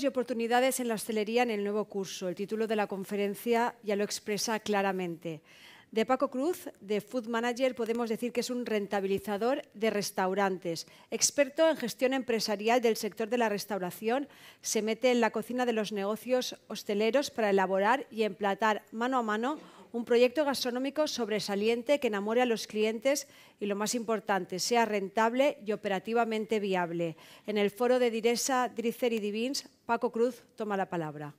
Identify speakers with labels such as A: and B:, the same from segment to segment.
A: y oportunidades en la hostelería en el nuevo curso. El título de la conferencia ya lo expresa claramente. De Paco Cruz, de Food Manager, podemos decir que es un rentabilizador de restaurantes, experto en gestión empresarial del sector de la restauración, se mete en la cocina de los negocios hosteleros para elaborar y emplatar mano a mano un proyecto gastronómico sobresaliente que enamore a los clientes y, lo más importante, sea rentable y operativamente viable. En el foro de Diresa, Dricer y Divins, Paco Cruz toma la palabra.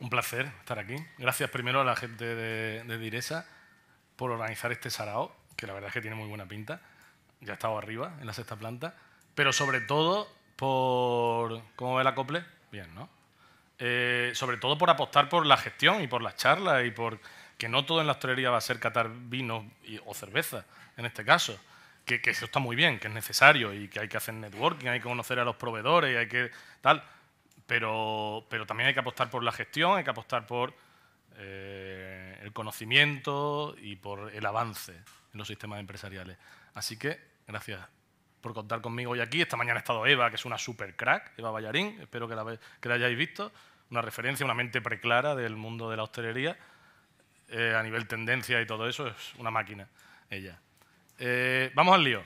A: Un placer estar aquí. Gracias primero a la gente de, Diresa por organizar este sarao, que la verdad es que tiene muy buena pinta. Ya he estado arriba, en la sexta planta. Pero sobre todo por... ¿Cómo ve la acople? Bien, ¿no? Eh, sobre todo por apostar por la gestión y por las charlas y por que no todo en la hostelería va a ser catar vino o cerveza, en este caso. Que, eso está muy bien, que es necesario y que hay que hacer networking, hay que conocer a los proveedores, hay que tal, pero, también hay que apostar por la gestión, hay que apostar por eh, el conocimiento y por el avance en los sistemas empresariales. Así que gracias por contar conmigo hoy aquí. Esta mañana ha estado Eva, que es una super crack, Eva Ballarín, espero que la, que la hayáis visto una referencia, una mente preclara del mundo de la hostelería. Eh, a nivel tendencia y todo eso, es una máquina ella. Eh, vamos al lío.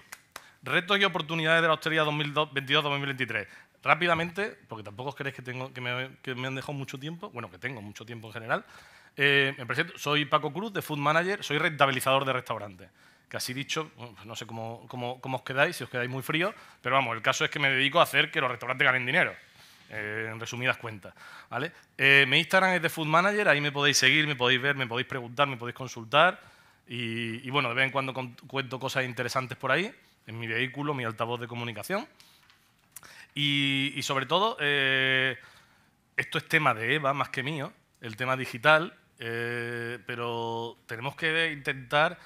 A: Retos y oportunidades de la hostelería 2022-2023. Rápidamente, porque tampoco os creéis que, tengo, que me, han dejado mucho tiempo, bueno, que tengo mucho tiempo en general. Eh, me presento, soy Paco Cruz, de Food Manager, soy rentabilizador de restaurantes. casi dicho, pues no sé cómo, cómo, cómo os quedáis, si os quedáis muy frío, pero vamos, el caso es que me dedico a hacer que los restaurantes ganen dinero. Eh, en resumidas cuentas. ¿vale? Eh, mi Instagram es de Food Manager, ahí me podéis seguir, me podéis ver, me podéis preguntar, me podéis consultar. Y, bueno, de vez en cuando cuento cosas interesantes por ahí, en mi vehículo, mi altavoz de comunicación. Y, sobre todo, eh, esto es tema de Eva más que mío, el tema digital, pero tenemos que intentar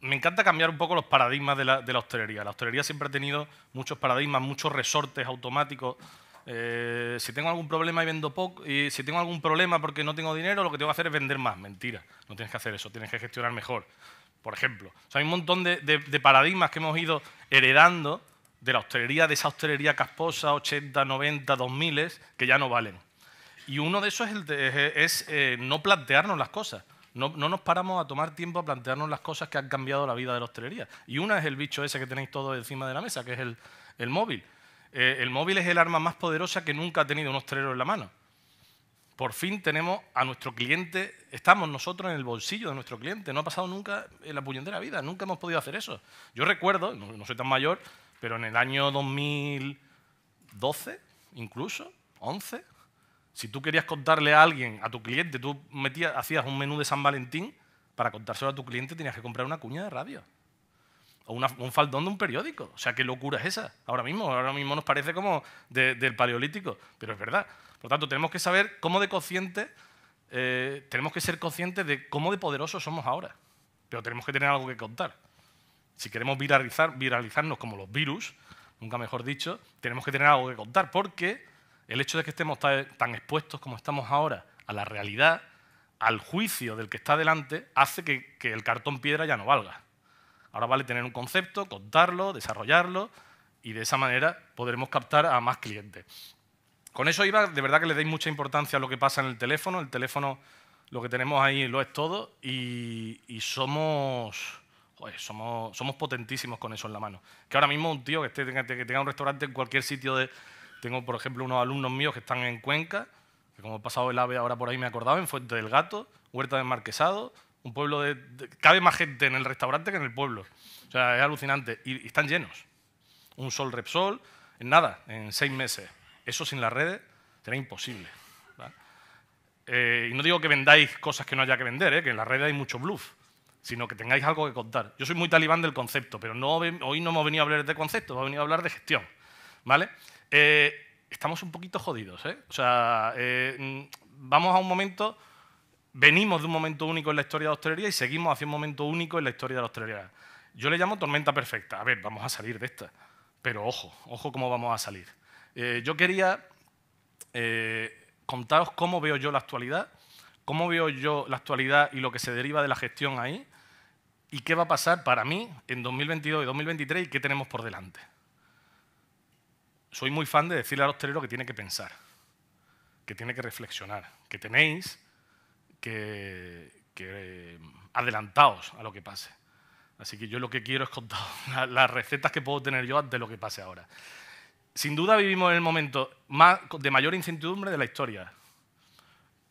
A: me encanta cambiar un poco los paradigmas de la, hostelería. La hostelería siempre ha tenido muchos paradigmas, muchos resortes automáticos. Eh, si tengo algún problema y vendo poco, y si tengo algún problema porque no tengo dinero, lo que tengo que hacer es vender más. Mentira, no tienes que hacer eso, tienes que gestionar mejor. Por ejemplo, hay un montón de, paradigmas que hemos ido heredando de la hostelería, de esa hostelería casposa, 80, 90, 2000, que ya no valen. Y uno de esos es, eh, no plantearnos las cosas. No, nos paramos a tomar tiempo a plantearnos las cosas que han cambiado la vida de la hostelería. Y una es el bicho ese que tenéis todo encima de la mesa, que es el, móvil. Eh, el móvil es el arma más poderosa que nunca ha tenido un hostelero en la mano. Por fin tenemos a nuestro cliente, estamos nosotros en el bolsillo de nuestro cliente. No ha pasado nunca en la puñetera vida, nunca hemos podido hacer eso. Yo recuerdo, no soy tan mayor, pero en el año 2012, incluso, 11, si tú querías contarle a alguien, a tu cliente, tú metías, hacías un menú de San Valentín, para contárselo a tu cliente tenías que comprar una cuña de radio. O un faldón de un periódico. O sea, qué locura es esa. Ahora mismo, ahora mismo nos parece como del paleolítico, pero es verdad. Por lo tanto, tenemos que saber cómo de consciente, eh, tenemos que ser conscientes de cómo de poderosos somos ahora. Pero tenemos que tener algo que contar. Si queremos viralizar, viralizarnos como los virus, nunca mejor dicho, tenemos que tener algo que contar, porque el hecho de que estemos tan expuestos como estamos ahora a la realidad, al juicio del que está delante, hace que, el cartón piedra ya no valga. Ahora vale tener un concepto, contarlo, desarrollarlo y de esa manera podremos captar a más clientes. Con eso iba, de verdad que le deis mucha importancia a lo que pasa en el teléfono. El teléfono, lo que tenemos ahí lo es todo y, somos, somos, somos potentísimos con eso en la mano. Que ahora mismo un tío que, esté, que tenga un restaurante en cualquier sitio de, tengo, por ejemplo, unos alumnos míos que están en Cuenca, que como he pasado el AVE ahora por ahí me acordaba, en Fuente del Gato, Huerta de Marquesado, un pueblo de, Cabe más gente en el restaurante que en el pueblo. O sea, es alucinante. Y, están llenos. Un sol Repsol, en nada, en seis meses. Eso sin las redes será imposible. Eh, y no digo que vendáis cosas que no haya que vender, ¿eh? que en las redes hay mucho bluff, sino que tengáis algo que contar. Yo soy muy talibán del concepto, pero hoy no hemos venido a hablar de concepto, hemos venido a hablar de gestión. ¿Vale? Eh, estamos un poquito jodidos, ¿eh? O sea, eh, vamos a un momento, venimos de un momento único en la historia de la hostelería y seguimos hacia un momento único en la historia de la hostelería. Yo le llamo tormenta perfecta. A ver, vamos a salir de esta. Pero ojo, ojo cómo vamos a salir. yo quería contaros cómo veo yo la actualidad, cómo veo yo la actualidad y lo que se deriva de la gestión ahí, y qué va a pasar para mí en 2022 y 2023 y qué tenemos por delante soy muy fan de decirle al hostelero que tiene que pensar, que tiene que reflexionar, que tenéis que, que eh, a lo que pase. Así que yo lo que quiero es contar las recetas que puedo tener yo ante lo que pase ahora. Sin duda vivimos en el momento de mayor incertidumbre de la historia.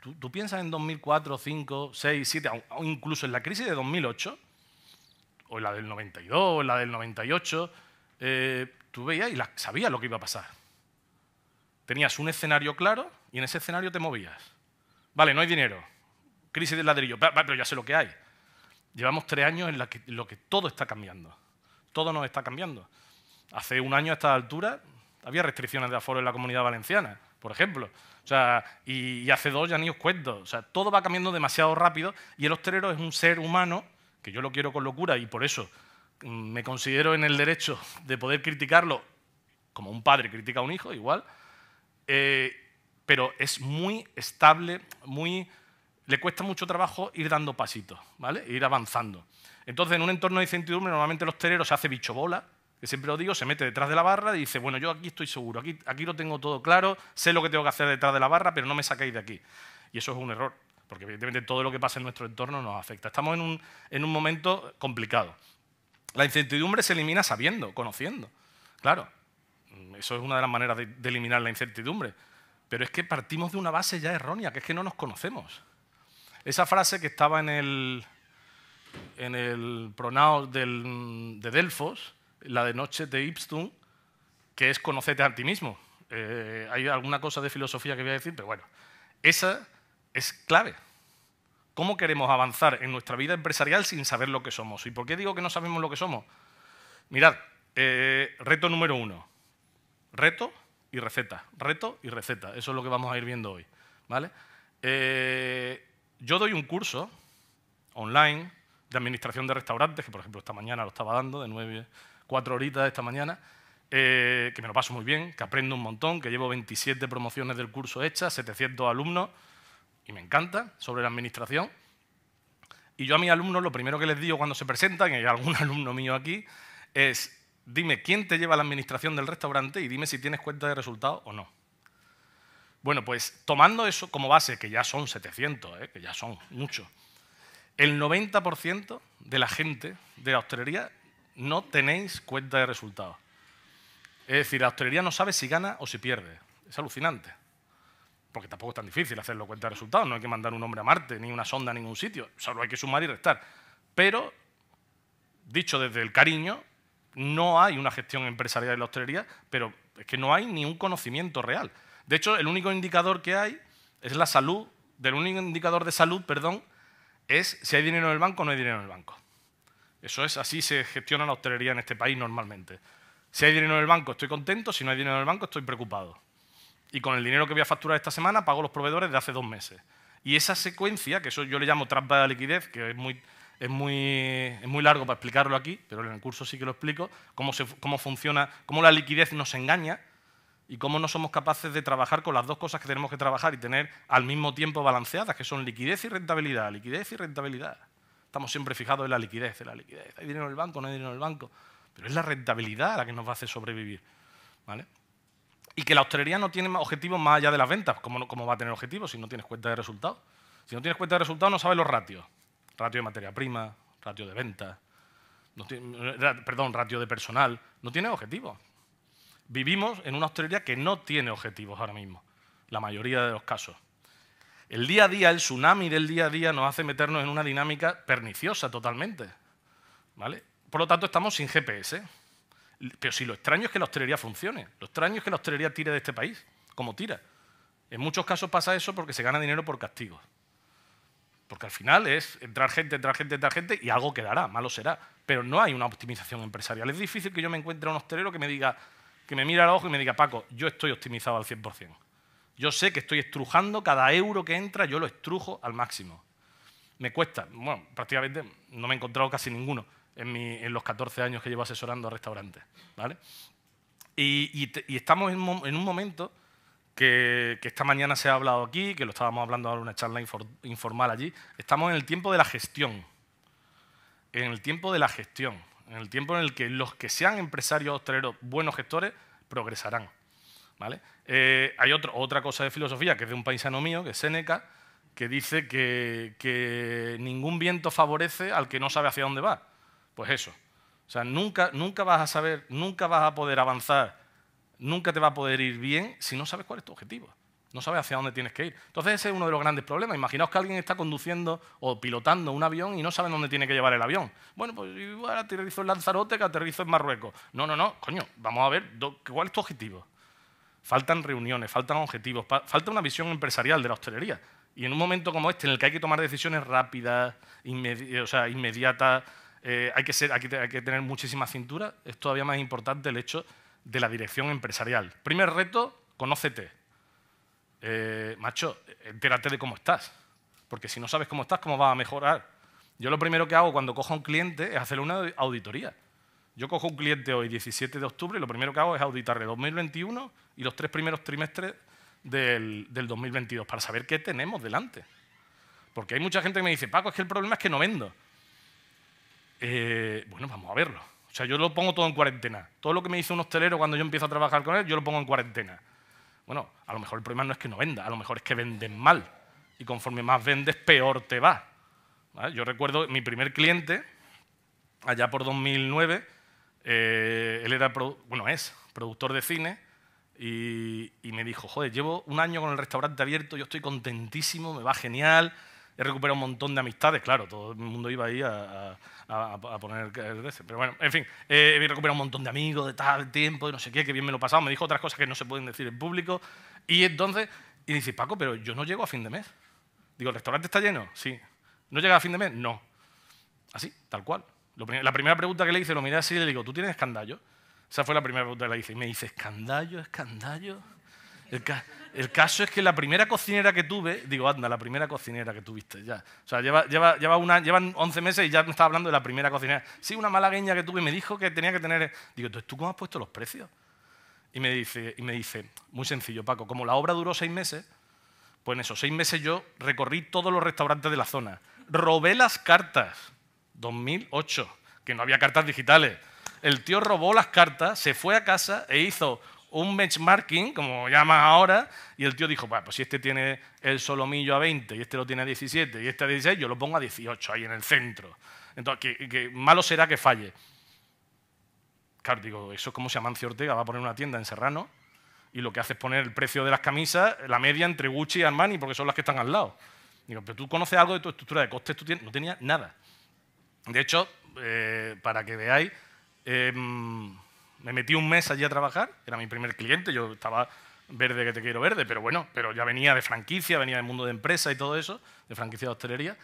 A: Tú, piensas en 2004, 5, 6, 7, incluso en la crisis de 2008, o la del 92, o la del 98, tú veías y sabías lo que iba a pasar. Tenías un escenario claro y en ese escenario te movías. Vale, no hay dinero. Crisis del ladrillo. Pero ya sé lo que hay. Llevamos tres años en, la que, lo que todo está cambiando. Todo nos está cambiando. Hace un año a esta altura había restricciones de aforo en la comunidad valenciana, por ejemplo. O sea, y, hace dos ya ni os cuento. O sea, todo va cambiando demasiado rápido y el hostelero es un ser humano, que yo lo quiero con locura y por eso me considero en el derecho de poder criticarlo, como un padre critica a un hijo, igual, eh, pero es muy estable, muy, le cuesta mucho trabajo ir dando pasitos, ¿vale? ir avanzando. Entonces, en un entorno de incertidumbre, normalmente los tereros se hace bicho bola, que siempre lo digo, se mete detrás de la barra y dice, bueno, yo aquí estoy seguro, aquí, aquí lo tengo todo claro, sé lo que tengo que hacer detrás de la barra, pero no me saquéis de aquí. Y eso es un error, porque evidentemente todo lo que pasa en nuestro entorno nos afecta. Estamos en un, en un momento complicado. La incertidumbre se elimina sabiendo, conociendo. Claro, eso es una de las maneras de, eliminar la incertidumbre. Pero es que partimos de una base ya errónea, que es que no nos conocemos. Esa frase que estaba en el, en de Delfos, la de Noche de Ipstum, que es conocerte a ti mismo. Eh, hay alguna cosa de filosofía que voy a decir, pero bueno, esa es clave. ¿Cómo queremos avanzar en nuestra vida empresarial sin saber lo que somos? ¿Y por qué digo que no sabemos lo que somos? Mirad, eh, reto número uno. Reto y receta. Reto y receta. Eso es lo que vamos a ir viendo hoy. ¿vale? Eh, yo doy un curso online de administración de restaurantes, que por ejemplo esta mañana lo estaba dando, de nueve, cuatro horitas esta mañana, eh, que me lo paso muy bien, que aprendo un montón, que llevo 27 promociones del curso hechas, 700 alumnos, y me encanta, sobre la administración. Y yo a mis alumnos lo primero que les digo cuando se presentan, y hay algún alumno mío aquí, es dime quién te lleva a la administración del restaurante y dime si tienes cuenta de resultados o no. Bueno, pues tomando eso como base, que ya son 700, ¿eh? que ya son muchos, el 90% de la gente de la hostelería no tenéis cuenta de resultados. Es decir, la hostelería no sabe si gana o si pierde. Es alucinante porque tampoco es tan difícil hacerlo cuenta de resultados, no hay que mandar un hombre a Marte, ni una sonda a ningún sitio, solo hay que sumar y restar. Pero, dicho desde el cariño, no hay una gestión empresarial de la hostelería, pero es que no hay ni un conocimiento real. De hecho, el único indicador que hay es la salud, del único indicador de salud, perdón, es si hay dinero en el banco o no hay dinero en el banco. Eso es así se gestiona la hostelería en este país normalmente. Si hay dinero en el banco estoy contento, si no hay dinero en el banco estoy preocupado y con el dinero que voy a facturar esta semana pago los proveedores de hace dos meses. Y esa secuencia, que eso yo le llamo trampa de la liquidez, que es muy, es muy, es muy largo para explicarlo aquí, pero en el curso sí que lo explico, cómo, se, cómo funciona, cómo la liquidez nos engaña y cómo no somos capaces de trabajar con las dos cosas que tenemos que trabajar y tener al mismo tiempo balanceadas, que son liquidez y rentabilidad, liquidez y rentabilidad. Estamos siempre fijados en la liquidez, en la liquidez. Hay dinero en el banco, no hay dinero en el banco. Pero es la rentabilidad la que nos va a hacer sobrevivir. ¿vale? y que la hostelería no tiene objetivos más allá de las ventas. ¿Cómo, va a tener objetivos si no tienes cuenta de resultados? Si no tienes cuenta de resultados, no sabes los ratios. Ratio de materia prima, ratio de venta, no perdón, ratio de personal. No tiene objetivos. Vivimos en una hostelería que no tiene objetivos ahora mismo, la mayoría de los casos. El día a día, el tsunami del día a día nos hace meternos en una dinámica perniciosa totalmente. ¿vale? Por lo tanto, estamos sin GPS. Pero si lo extraño es que la hostelería funcione, lo extraño es que la hostelería tire de este país, como tira. En muchos casos pasa eso porque se gana dinero por castigos. Porque al final es entrar gente, entrar gente, entrar gente y algo quedará, malo será. Pero no hay una optimización empresarial. Es difícil que yo me encuentre a un hostelero que me diga, que me mire al ojo y me diga, Paco, yo estoy optimizado al 100%. Yo sé que estoy estrujando cada euro que entra, yo lo estrujo al máximo. Me cuesta, bueno, prácticamente no me he encontrado casi ninguno en, los 14 años que llevo asesorando a restaurantes. ¿vale? Y, estamos en, un momento que, esta mañana se ha hablado aquí, que lo estábamos hablando en una charla informal allí, estamos en el tiempo de la gestión. En el tiempo de la gestión. En el tiempo en el que los que sean empresarios hosteleros buenos gestores progresarán. ¿Vale? Eh, hay otra cosa de filosofía que es de un paisano mío, que es Seneca, que dice que, ningún viento favorece al que no sabe hacia dónde va. Pues eso. O sea, nunca, nunca vas a saber, nunca vas a poder avanzar, nunca te va a poder ir bien si no sabes cuál es tu objetivo. No sabes hacia dónde tienes que ir. Entonces ese es uno de los grandes problemas. Imaginaos que alguien está conduciendo o pilotando un avión y no sabe dónde tiene que llevar el avión. Bueno, pues igual aterrizo en Lanzarote, que aterrizo en Marruecos. No, no, no, coño, vamos a ver cuál es tu objetivo. Faltan reuniones, faltan objetivos, falta una visión empresarial de la hostelería. Y en un momento como este, en el que hay que tomar decisiones rápidas, o sea, inmediatas, eh, hay, que tener muchísima cintura, es todavía más importante el hecho de la dirección empresarial. Primer reto, conócete. Eh, macho, entérate de cómo estás, porque si no sabes cómo estás, ¿cómo vas a mejorar? Yo lo primero que hago cuando cojo a un cliente es hacerle una auditoría. Yo cojo un cliente hoy, 17 de octubre, y lo primero que hago es auditarle 2021 y los tres primeros trimestres del, del 2022 para saber qué tenemos delante. Porque hay mucha gente que me dice, Paco, es que el problema es que no vendo. Eh, bueno, vamos a verlo. O sea, yo lo pongo todo en cuarentena. Todo lo que me dice un hostelero cuando yo empiezo a trabajar con él, yo lo pongo en cuarentena. Bueno, a lo mejor el problema no es que no venda, a lo mejor es que venden mal. Y conforme más vendes, peor te va. Yo recuerdo mi primer cliente, allá por 2009, eh, él era, bueno, es productor de cine, y, y, me dijo, joder, llevo un año con el restaurante abierto, yo estoy contentísimo, me va genial, He recuperado un montón de amistades, claro, todo el mundo iba ahí a, poner el DC. Pero bueno, en fin, eh, he recuperado un montón de amigos de tal tiempo, de no sé qué, que bien me lo he pasado. Me dijo otras cosas que no se pueden decir en público. Y entonces, y dice, Paco, pero yo no llego a fin de mes. Digo, ¿el restaurante está lleno? Sí. ¿No llega a fin de mes? No. Así, tal cual. La primera pregunta que le hice, lo miré así y le digo, ¿tú tienes escandallo? Esa fue la primera pregunta que le hice. Y me dice, ¿escandallo, escandallo? El el caso es que la primera cocinera que tuve, digo, anda, la primera cocinera que tuviste ya. O sea, lleva, una, llevan 11 meses y ya me estaba hablando de la primera cocinera. Sí, una malagueña que tuve me dijo que tenía que tener... Digo, ¿tú cómo has puesto los precios? Y me dice, y me dice muy sencillo, Paco, como la obra duró seis meses, pues en esos seis meses yo recorrí todos los restaurantes de la zona. Robé las cartas, 2008, que no había cartas digitales. El tío robó las cartas, se fue a casa e hizo un benchmarking, como llaman ahora, y el tío dijo, bueno, pues si este tiene el solomillo a 20 y este lo tiene a 17 y este a 16, yo lo pongo a 18 ahí en el centro. Entonces, que, malo será que falle. Claro, digo, eso es como si Amancio Ortega va a poner una tienda en Serrano y lo que hace es poner el precio de las camisas, la media entre Gucci y Armani, porque son las que están al lado. Digo, pero tú conoces algo de tu estructura de costes, tú no tenías nada. De hecho, eh, para que veáis, em, me metí un mes allí a trabajar, era mi primer cliente, yo estaba verde que te quiero verde, pero bueno, pero ya venía de franquicia, venía del mundo de empresa y todo eso, de franquicia de hostelería.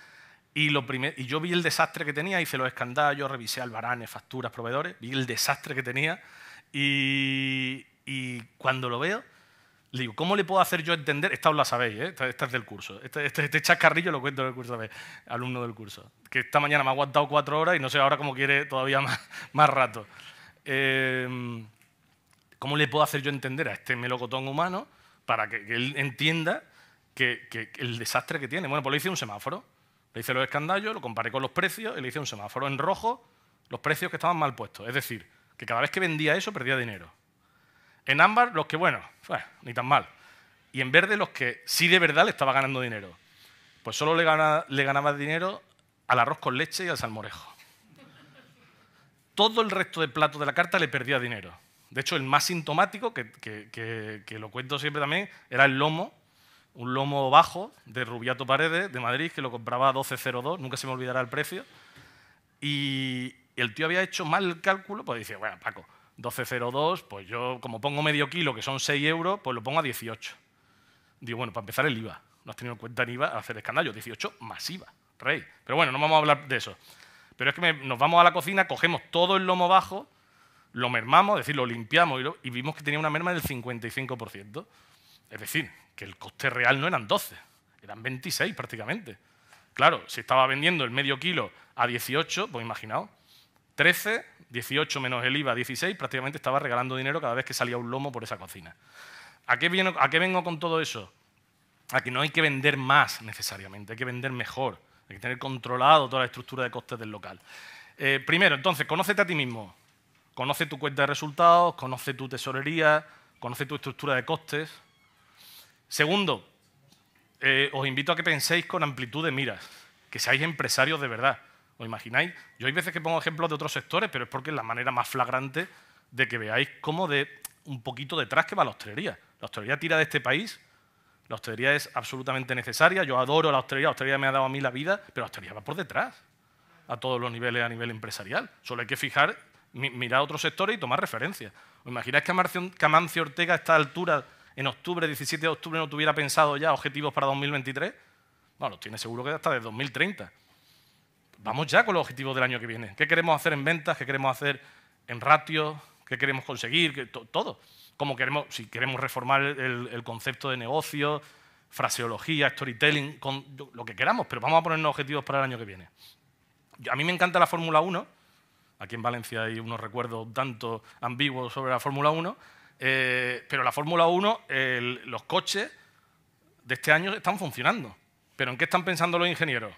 A: Y, lo primer, y yo vi el desastre que tenía, hice los escandallos, revisé albaranes, facturas, proveedores, vi el desastre que tenía y, cuando lo veo, le digo, ¿cómo le puedo hacer yo entender? Esta os la sabéis, ¿eh? esta, es del curso. Este, este, este chascarrillo lo cuento del curso alumno del curso. Que esta mañana me ha aguantado cuatro horas y no sé ahora cómo quiere todavía más, más rato. Em, ¿cómo le puedo hacer yo entender a este melocotón humano para que, él entienda que, el desastre que tiene? Bueno, pues le hice un semáforo. Le hice los escandallos, lo comparé con los precios y le hice un semáforo en rojo, los precios que estaban mal puestos. Es decir, que cada vez que vendía eso perdía dinero. En ámbar, los que, bueno, ni tan mal. Y en verde, los que sí de verdad le estaba ganando dinero. Pues solo le ganaba dinero al arroz con leche y al salmorejo todo el resto del plato de la carta le perdía dinero. De hecho, el más sintomático, que, lo cuento siempre también, era el lomo, un lomo bajo de Rubiato Paredes, de Madrid, que lo compraba a 12.02, nunca se me olvidará el precio. Y el tío había hecho mal el cálculo, pues dice, bueno, Paco, 12.02, pues yo como pongo medio kilo, que son 6 euros, pues lo pongo a 18. Digo, bueno, para empezar el IVA. No has tenido en cuenta el IVA a hacer escándalo, 18 más IVA, rey. Pero bueno, no vamos a hablar de eso. Pero es que nos vamos a la cocina, cogemos todo el lomo bajo, lo mermamos, es decir, lo limpiamos y, vimos que tenía una merma del 55%. Es decir, que el coste real no eran 12, eran 26 prácticamente. Claro, si estaba vendiendo el medio kilo a 18, pues imaginaos, 13, 18 menos el IVA, 16, prácticamente estaba regalando dinero cada vez que salía un lomo por esa cocina. ¿A qué, ¿A qué vengo con todo eso? A que no hay que vender más necesariamente, hay que vender mejor. Hay que tener controlado toda la estructura de costes del local. Eh, primero, entonces, conócete a ti mismo. Conoce tu cuenta de resultados, conoce tu tesorería, conoce tu estructura de costes. Segundo, eh, os invito a que penséis con amplitud de miras, que seáis empresarios de verdad. ¿Os imagináis? Yo hay veces que pongo ejemplos de otros sectores, pero es porque es la manera más flagrante de que veáis cómo de un poquito detrás que va la hostelería. La hostelería tira de este país la hostelería es absolutamente necesaria. Yo adoro la hostelería, La hostelería me ha dado a mí la vida, pero la hostelería va por detrás a todos los niveles a nivel empresarial. Solo hay que fijar, mirar otros sectores y tomar referencias. ¿Os imagináis que Amancio Ortega a esta altura, en octubre, 17 de octubre, no tuviera pensado ya objetivos para 2023? Bueno, los tiene seguro que hasta de 2030. Vamos ya con los objetivos del año que viene. ¿Qué queremos hacer en ventas? ¿Qué queremos hacer en ratios? ¿Qué queremos conseguir? todo queremos, si queremos reformar el, concepto de negocio, fraseología, storytelling, con lo que queramos, pero vamos a ponernos objetivos para el año que viene. A mí me encanta la Fórmula 1, aquí en Valencia hay unos recuerdos tanto ambiguos sobre la Fórmula 1, eh, pero la Fórmula 1, los coches de este año están funcionando. ¿Pero en qué están pensando los ingenieros?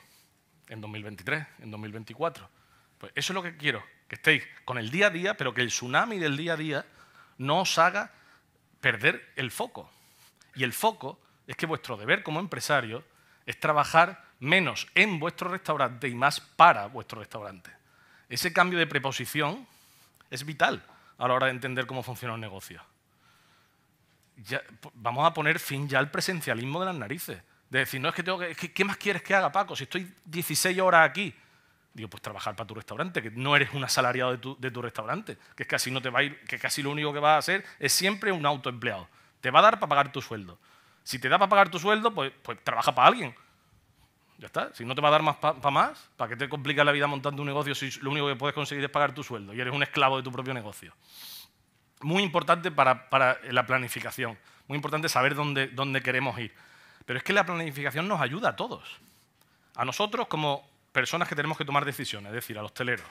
A: En 2023, en 2024. Pues eso es lo que quiero, que estéis con el día a día, pero que el tsunami del día a día no os haga perder el foco. Y el foco es que vuestro deber como empresario es trabajar menos en vuestro restaurante y más para vuestro restaurante. Ese cambio de preposición es vital a la hora de entender cómo funciona un negocio. vamos a poner fin ya al presencialismo de las narices. De decir, no, es que tengo ¿Qué más quieres que haga, Paco? Si estoy 16 horas aquí, Digo, pues trabajar para tu restaurante, que no eres un asalariado de tu, restaurante, que es casi no te va a ir, que casi lo único que vas a hacer es siempre un autoempleado. Te va a dar para pagar tu sueldo. Si te da para pagar tu sueldo, pues, pues trabaja para alguien. Ya está. Si no te va a dar más para más, ¿para qué te complica la vida montando un negocio si lo único que puedes conseguir es pagar tu sueldo y eres un esclavo de tu propio negocio? Muy importante para, para la planificación. Muy importante saber dónde, dónde queremos ir. Pero es que la planificación nos ayuda a todos. A nosotros como personas que tenemos que tomar decisiones, es decir, a los teleros,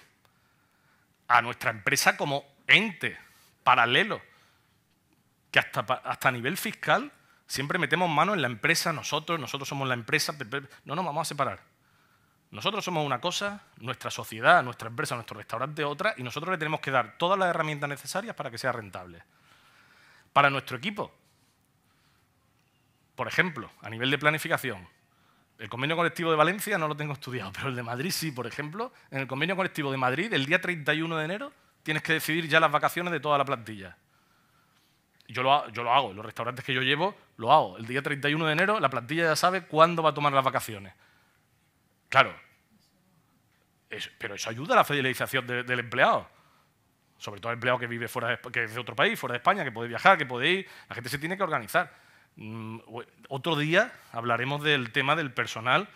A: a nuestra empresa como ente paralelo, que hasta, hasta a nivel fiscal siempre metemos mano en la empresa, nosotros, nosotros somos la empresa, no nos vamos a separar. Nosotros somos una cosa, nuestra sociedad, nuestra empresa, nuestro restaurante otra, y nosotros le tenemos que dar todas las herramientas necesarias para que sea rentable. Para nuestro equipo, por ejemplo, a nivel de planificación, el convenio colectivo de Valencia no lo tengo estudiado, pero el de Madrid sí, por ejemplo. En el convenio colectivo de Madrid, el día 31 de enero, tienes que decidir ya las vacaciones de toda la plantilla. Yo lo, yo lo hago, en los restaurantes que yo llevo, lo hago. El día 31 de enero, la plantilla ya sabe cuándo va a tomar las vacaciones. Claro. pero eso ayuda a la fidelización del empleado. Sobre todo el empleado que vive fuera que de otro país, fuera de España, que puede viajar, que puede ir. La gente se tiene que organizar. Mm, otro día hablaremos del tema del personal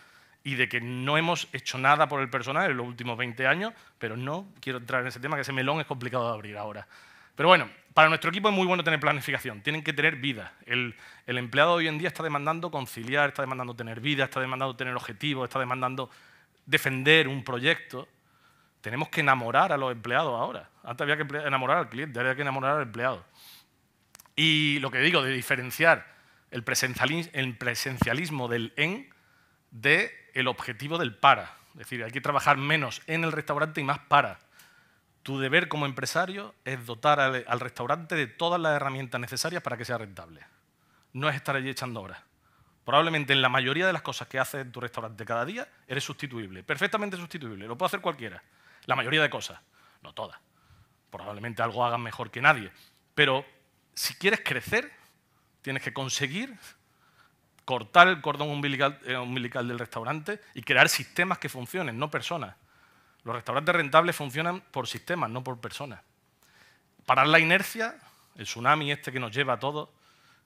A: y de que no hemos hecho nada por el personal en los últimos 20 años, pero no quiero entrar en ese tema, que ese melón es complicado de abrir ahora. Pero bueno, para nuestro equipo es muy bueno tener planificación, tienen que tener vida. El, empleado hoy en día está demandando conciliar, está demandando tener vida, está demandando tener objetivos, está demandando defender un proyecto. Tenemos que enamorar a los empleados ahora. Antes había que enamorar al cliente, ahora hay que enamorar al empleado. Y lo que digo de diferenciar el presencialismo del en de el objetivo del para. Es decir, hay que trabajar menos en el restaurante y más para. Tu deber como empresario es dotar al, restaurante de todas las herramientas necesarias para que sea rentable. No es estar allí echando horas. Probablemente en la mayoría de las cosas que haces en tu restaurante cada día eres sustituible, perfectamente sustituible. Lo puede hacer cualquiera. La mayoría de cosas, no todas. Probablemente algo hagas mejor que nadie. Pero si quieres crecer, Tienes que conseguir cortar el cordón umbilical, eh, umbilical del restaurante y crear sistemas que funcionen, no personas. Los restaurantes rentables funcionan por sistemas, no por personas. Parar la inercia, el tsunami este que nos lleva a todos,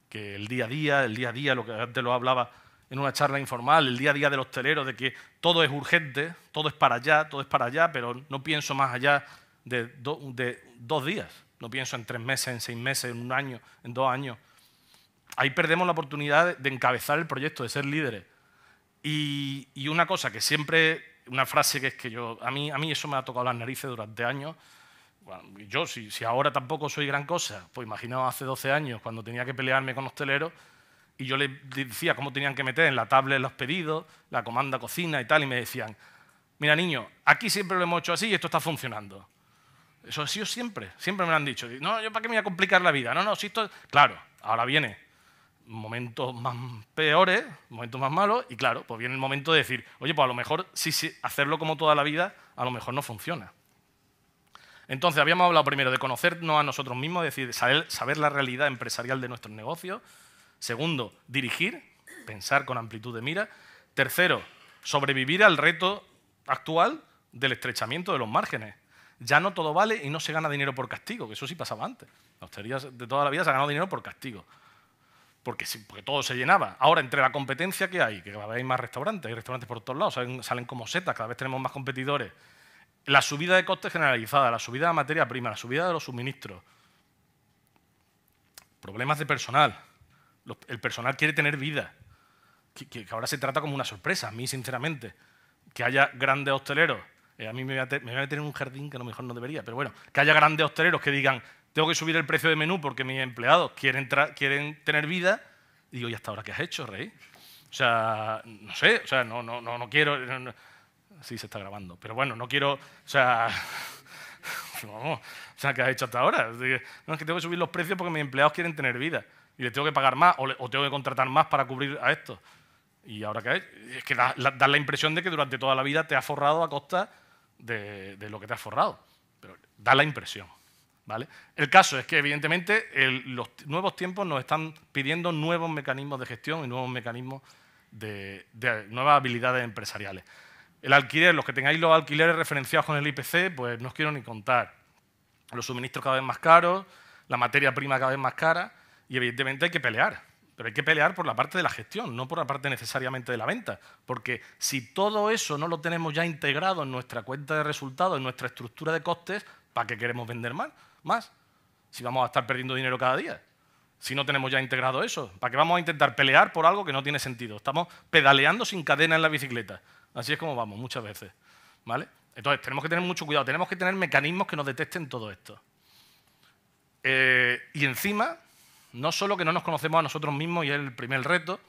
A: que el día a día, el día a día, lo que antes lo hablaba en una charla informal, el día a día del hostelero, de que todo es urgente, todo es para allá, todo es para allá, pero no pienso más allá de dos días, no pienso en tres meses, en seis meses, en un año, en dos años ahí perdemos la oportunidad de encabezar el proyecto, de ser líderes. Y, una cosa que siempre, una frase que es que yo, a mí, a mí eso me ha tocado las narices durante años. yo, si, si, ahora tampoco soy gran cosa, pues imaginaos hace 12 años cuando tenía que pelearme con hosteleros y yo les decía cómo tenían que meter en la tablet los pedidos, la comanda cocina y tal, y me decían, mira niño, aquí siempre lo hemos hecho así y esto está funcionando. Eso ha sido siempre, siempre me lo han dicho. No, yo para qué me voy a complicar la vida. No, no, si esto... Claro, ahora viene momentos más peores, momentos más malos, y claro, pues viene el momento de decir, oye, pues a lo mejor sí, hacerlo como toda la vida, a lo mejor no funciona. Entonces, habíamos hablado primero de conocernos a nosotros mismos, es decir, saber, saber la realidad empresarial de nuestros negocios. Segundo, dirigir, pensar con amplitud de mira. Tercero, sobrevivir al reto actual del estrechamiento de los márgenes. Ya no todo vale y no se gana dinero por castigo, que eso sí pasaba antes. La hostelería de toda la vida se ha ganado dinero por castigo porque, todo se llenaba. Ahora, entre la competencia que hay, que cada vez hay más restaurantes, hay restaurantes por todos lados, salen, como setas, cada vez tenemos más competidores, la subida de costes generalizada, la subida de materia prima, la subida de los suministros, problemas de personal, el personal quiere tener vida, que, ahora se trata como una sorpresa, a mí sinceramente, que haya grandes hosteleros, eh, a mí me voy a, me voy a meter un jardín que a lo mejor no debería, pero bueno, que haya grandes hosteleros que digan, tengo que subir el precio de menú porque mis empleados quieren, quieren tener vida, y digo, ¿y hasta ahora qué has hecho, Rey? O sea, no sé, o sea, no, no, no, no quiero... Sí, se está grabando, pero bueno, no quiero... O sea, o sea, ¿qué has hecho hasta ahora? No, es que tengo que subir los precios porque mis empleados quieren tener vida y les tengo que pagar más o, tengo que contratar más para cubrir a esto. Y ahora qué es, es que da la impresión de que durante toda la vida te has forrado a costa de, de lo que te has forrado. Pero da la impresión. El caso es que, evidentemente, los nuevos tiempos nos están pidiendo nuevos mecanismos de gestión y nuevos mecanismos de, nuevas habilidades empresariales. El alquiler, los que tengáis los alquileres referenciados con el IPC, pues no os quiero ni contar. Los suministros cada vez más caros, la materia prima cada vez más cara, y evidentemente hay que pelear. Pero hay que pelear por la parte de la gestión, no por la parte necesariamente de la venta. Porque si todo eso no lo tenemos ya integrado en nuestra cuenta de resultados, en nuestra estructura de costes, ¿para qué queremos vender más? más si vamos a estar perdiendo dinero cada día? Si no tenemos ya integrado eso, ¿para qué vamos a intentar pelear por algo que no tiene sentido? Estamos pedaleando sin cadena en la bicicleta. Así es como vamos muchas veces. ¿Vale? Entonces, tenemos que tener mucho cuidado, tenemos que tener mecanismos que nos detecten todo esto. Eh, y encima, no solo que no nos conocemos a nosotros mismos, y es el primer reto,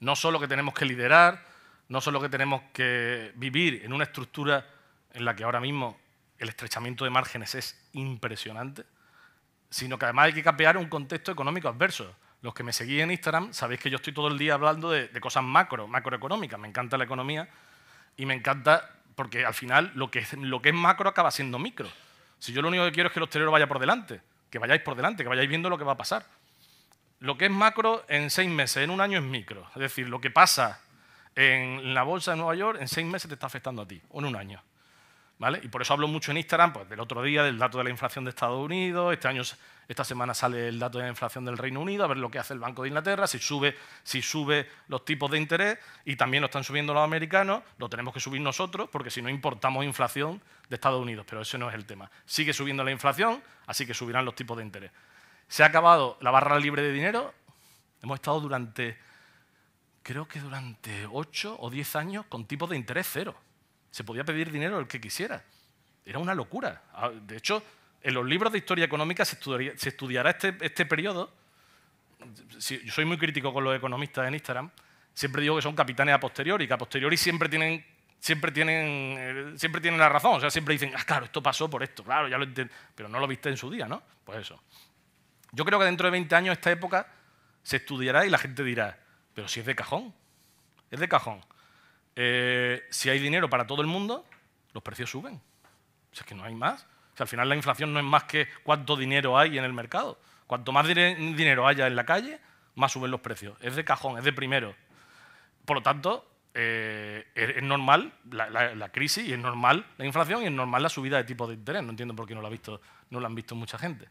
A: no solo que tenemos que liderar, no solo que tenemos que vivir en una estructura en la que ahora mismo el estrechamiento de márgenes es impresionante, sino que además hay que capear un contexto económico adverso. Los que me seguís en Instagram sabéis que yo estoy todo el día hablando de, cosas macro, macroeconómicas. Me encanta la economía y me encanta porque al final lo que, es, macro acaba siendo micro. Si yo lo único que quiero es que el exterior vaya por delante, que vayáis por delante, que vayáis viendo lo que va a pasar. Lo que es macro en seis meses, en un año es micro. Es decir, lo que pasa en la bolsa de Nueva York en seis meses te está afectando a ti, o en un año. Y por eso hablo mucho en Instagram, pues del otro día, del dato de la inflación de Estados Unidos, este año, esta semana sale el dato de la inflación del Reino Unido, a ver lo que hace el Banco de Inglaterra, si sube, si sube los tipos de interés, y también lo están subiendo los americanos, lo tenemos que subir nosotros, porque si no importamos inflación de Estados Unidos, pero ese no es el tema. Sigue subiendo la inflación, así que subirán los tipos de interés. Se ha acabado la barra libre de dinero, hemos estado durante, creo que durante 8 o 10 años con tipos de interés cero. Se podía pedir dinero al que quisiera. Era una locura. Ah, de hecho, en los libros de historia económica se, estudiará este, este periodo. yo soy muy crítico con los economistas en Instagram. Siempre digo que son capitanes a posteriori, que a posteriori siempre tienen, siempre tienen, eh, siempre tienen la razón. O sea, siempre dicen, ah, claro, esto pasó por esto, claro, ya lo entiendo. Pero no lo viste en su día, ¿no? Pues eso. Yo creo que dentro de 20 años esta época se estudiará y la gente dirá, pero si es de cajón, es de cajón. Eh, si hay dinero para todo el mundo, los precios suben. Si es que no hay más. O sea, al final la inflación no es más que cuánto dinero hay en el mercado. Cuanto más dinero haya en la calle, más suben los precios. Es de cajón, es de primero. Por lo tanto, eh, es normal la, crisis y es normal la inflación y es normal la subida de tipos de interés. No entiendo por qué no lo, visto, no lo han visto mucha gente.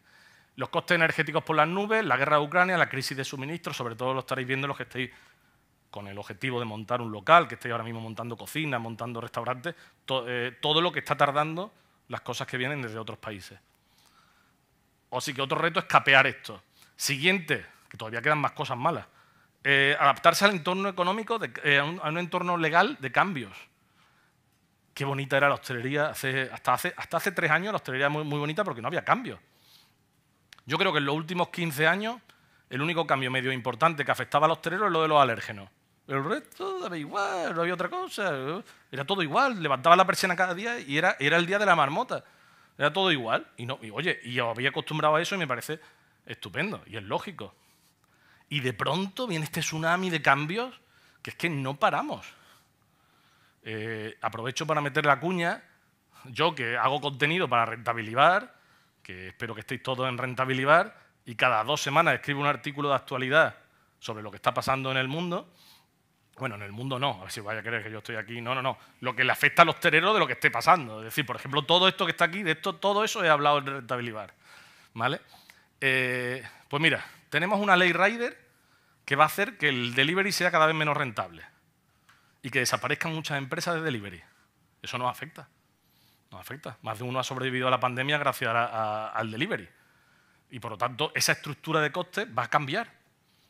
A: Los costes energéticos por las nubes, la guerra de Ucrania, la crisis de suministro, sobre todo lo estaréis viendo los que estáis con el objetivo de montar un local, que estoy ahora mismo montando cocina, montando restaurantes, eh, todo lo que está tardando las cosas que vienen desde otros países. O sí que otro reto es capear esto. Siguiente, que todavía quedan más cosas malas, eh, adaptarse al entorno económico, eh, a, un, entorno legal de cambios. Qué bonita era la hostelería. hasta, hace, hasta hace tres años la hostelería era muy, bonita porque no había cambios. Yo creo que en los últimos 15 años el único cambio medio importante que afectaba al hostelero es lo de los alérgenos. El resto daba igual, no había otra cosa. Era todo igual, levantaba la persiana cada día y era, el día de la marmota. Era todo igual. Y, no, oye, y yo había acostumbrado a eso y me parece estupendo y es lógico. Y de pronto viene este tsunami de cambios que es que no paramos. Eh, aprovecho para meter la cuña. Yo que hago contenido para rentabilizar, que espero que estéis todos en rentabilizar, y cada dos semanas escribo un artículo de actualidad sobre lo que está pasando en el mundo bueno, en el mundo no, a ver si vaya a creer que yo estoy aquí. No, no, no. Lo que le afecta a los tereros de lo que esté pasando. Es decir, por ejemplo, todo esto que está aquí, de esto, todo eso he hablado en Rentabilibar. ¿Vale? Eh, pues mira, tenemos una ley rider que va a hacer que el delivery sea cada vez menos rentable y que desaparezcan muchas empresas de delivery. Eso nos afecta. Nos afecta. Más de uno ha sobrevivido a la pandemia gracias al delivery. Y por lo tanto, esa estructura de costes va a cambiar.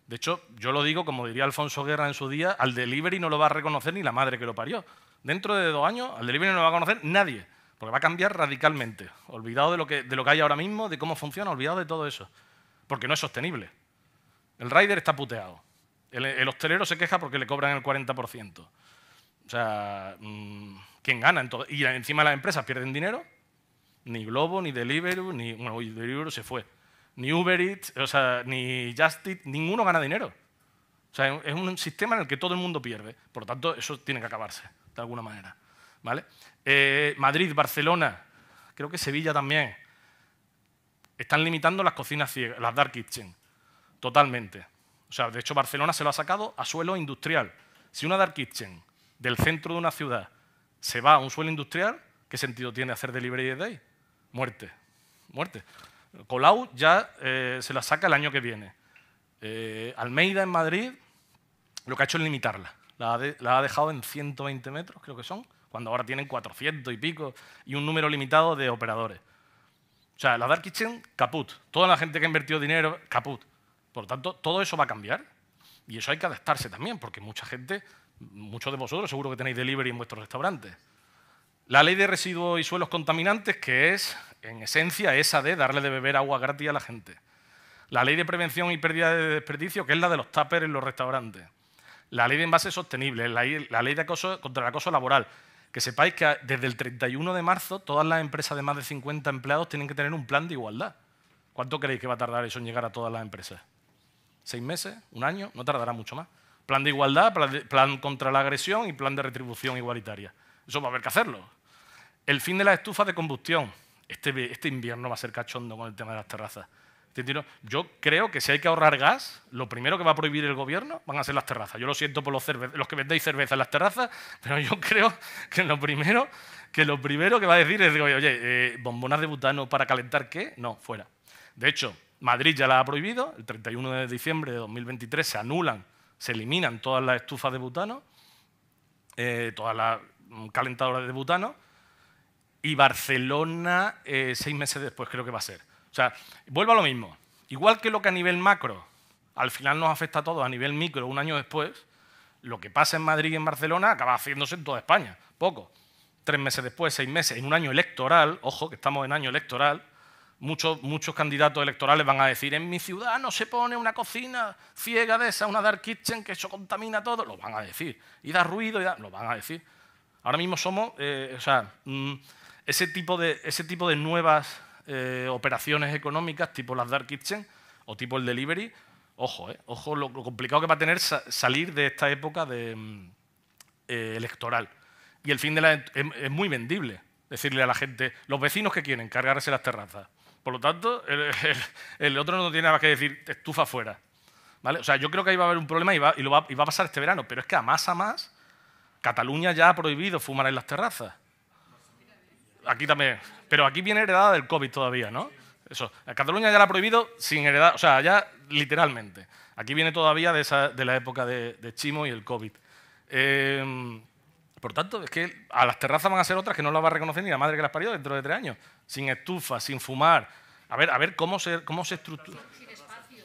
A: De hecho, yo lo digo, como diría Alfonso Guerra en su día, al delivery no lo va a reconocer ni la madre que lo parió. Dentro de dos años, al delivery no lo va a conocer nadie, porque va a cambiar radicalmente. Olvidado de lo que, de lo que hay ahora mismo, de cómo funciona, olvidado de todo eso. Porque no es sostenible. El rider está puteado. El, hostelero se queja porque le cobran el 40%. O sea, mm, ¿quién gana? Y encima las empresas pierden dinero. Ni Globo, ni delivery, ni... Bueno, Deliveroo se fue ni Uber Eats, o sea, ni Just Eat, ninguno gana dinero. O sea, es un sistema en el que todo el mundo pierde. Por lo tanto, eso tiene que acabarse, de alguna manera. ¿Vale? Eh, Madrid, Barcelona, creo que Sevilla también. Están limitando las cocinas ciegas, las dark kitchen, totalmente. O sea, de hecho, Barcelona se lo ha sacado a suelo industrial. Si una dark kitchen del centro de una ciudad se va a un suelo industrial, ¿qué sentido tiene hacer delivery de ahí? Muerte, muerte. Colau ya eh, se la saca el año que viene. Eh, Almeida en Madrid lo que ha hecho es limitarla. La ha, la ha, dejado en 120 metros, creo que son, cuando ahora tienen 400 y pico y un número limitado de operadores. O sea, la Dark Kitchen, caput. Toda la gente que ha invertido dinero, caput. Por lo tanto, todo eso va a cambiar y eso hay que adaptarse también, porque mucha gente, muchos de vosotros seguro que tenéis delivery en vuestros restaurantes. La ley de residuos y suelos contaminantes, que es en esencia esa de darle de beber agua gratis a la gente. La ley de prevención y pérdida de desperdicio, que es la de los tuppers en los restaurantes. La ley de envases sostenibles, la, ley de acoso, contra el acoso laboral. Que sepáis que desde el 31 de marzo todas las empresas de más de 50 empleados tienen que tener un plan de igualdad. ¿Cuánto creéis que va a tardar eso en llegar a todas las empresas? ¿Seis meses? ¿Un año? No tardará mucho más. Plan de igualdad, plan, plan contra la agresión y plan de retribución igualitaria. Eso va a haber que hacerlo. El fin de las estufas de combustión. Este, este, invierno va a ser cachondo con el tema de las terrazas. Yo creo que si hay que ahorrar gas, lo primero que va a prohibir el gobierno van a ser las terrazas. Yo lo siento por los, los que vendéis cerveza en las terrazas, pero yo creo que lo primero que, lo primero que va a decir es, oye, eh, bombonas de butano para calentar qué? No, fuera. De hecho, Madrid ya la ha prohibido, el 31 de diciembre de 2023 se anulan, se eliminan todas las estufas de butano, eh, todas las mm, calentadoras de butano, y Barcelona eh, seis meses después creo que va a ser. O sea, vuelvo a lo mismo. Igual que lo que a nivel macro, al final nos afecta a todos, a nivel micro, un año después, lo que pasa en Madrid y en Barcelona acaba haciéndose en toda España. Poco. Tres meses después, seis meses, en un año electoral, ojo, que estamos en año electoral, muchos, muchos candidatos electorales van a decir, en mi ciudad no se pone una cocina ciega de esa, una dark kitchen, que eso contamina todo. Lo van a decir. Y da ruido, y da... lo van a decir. Ahora mismo somos, eh, o sea... Mm, ese tipo de, ese tipo de nuevas eh, operaciones económicas, tipo las Dark Kitchen o tipo el delivery, ojo, eh, ojo lo, complicado que va a tener salir de esta época de, mm, eh, electoral. Y el fin de la, es, muy vendible decirle a la gente, los vecinos que quieren cargarse las terrazas. Por lo tanto, el, otro no tiene nada que decir estufa fuera. ¿Vale? O sea, yo creo que ahí va a haber un problema y va, y lo va, y va a pasar este verano, pero es que a más a más, Cataluña ya ha prohibido fumar en las terrazas aquí también, pero aquí viene heredada del COVID todavía, ¿no? Eso, Cataluña ya la ha prohibido sin heredar, o sea, ya literalmente. Aquí viene todavía de, la época de, Chimo y el COVID. Eh, por tanto, es que a las terrazas van a ser otras que no las va a reconocer ni la madre que las parió dentro de tres años. Sin estufa, sin fumar. A ver, a ver cómo se, cómo se estructura. Sin espacio,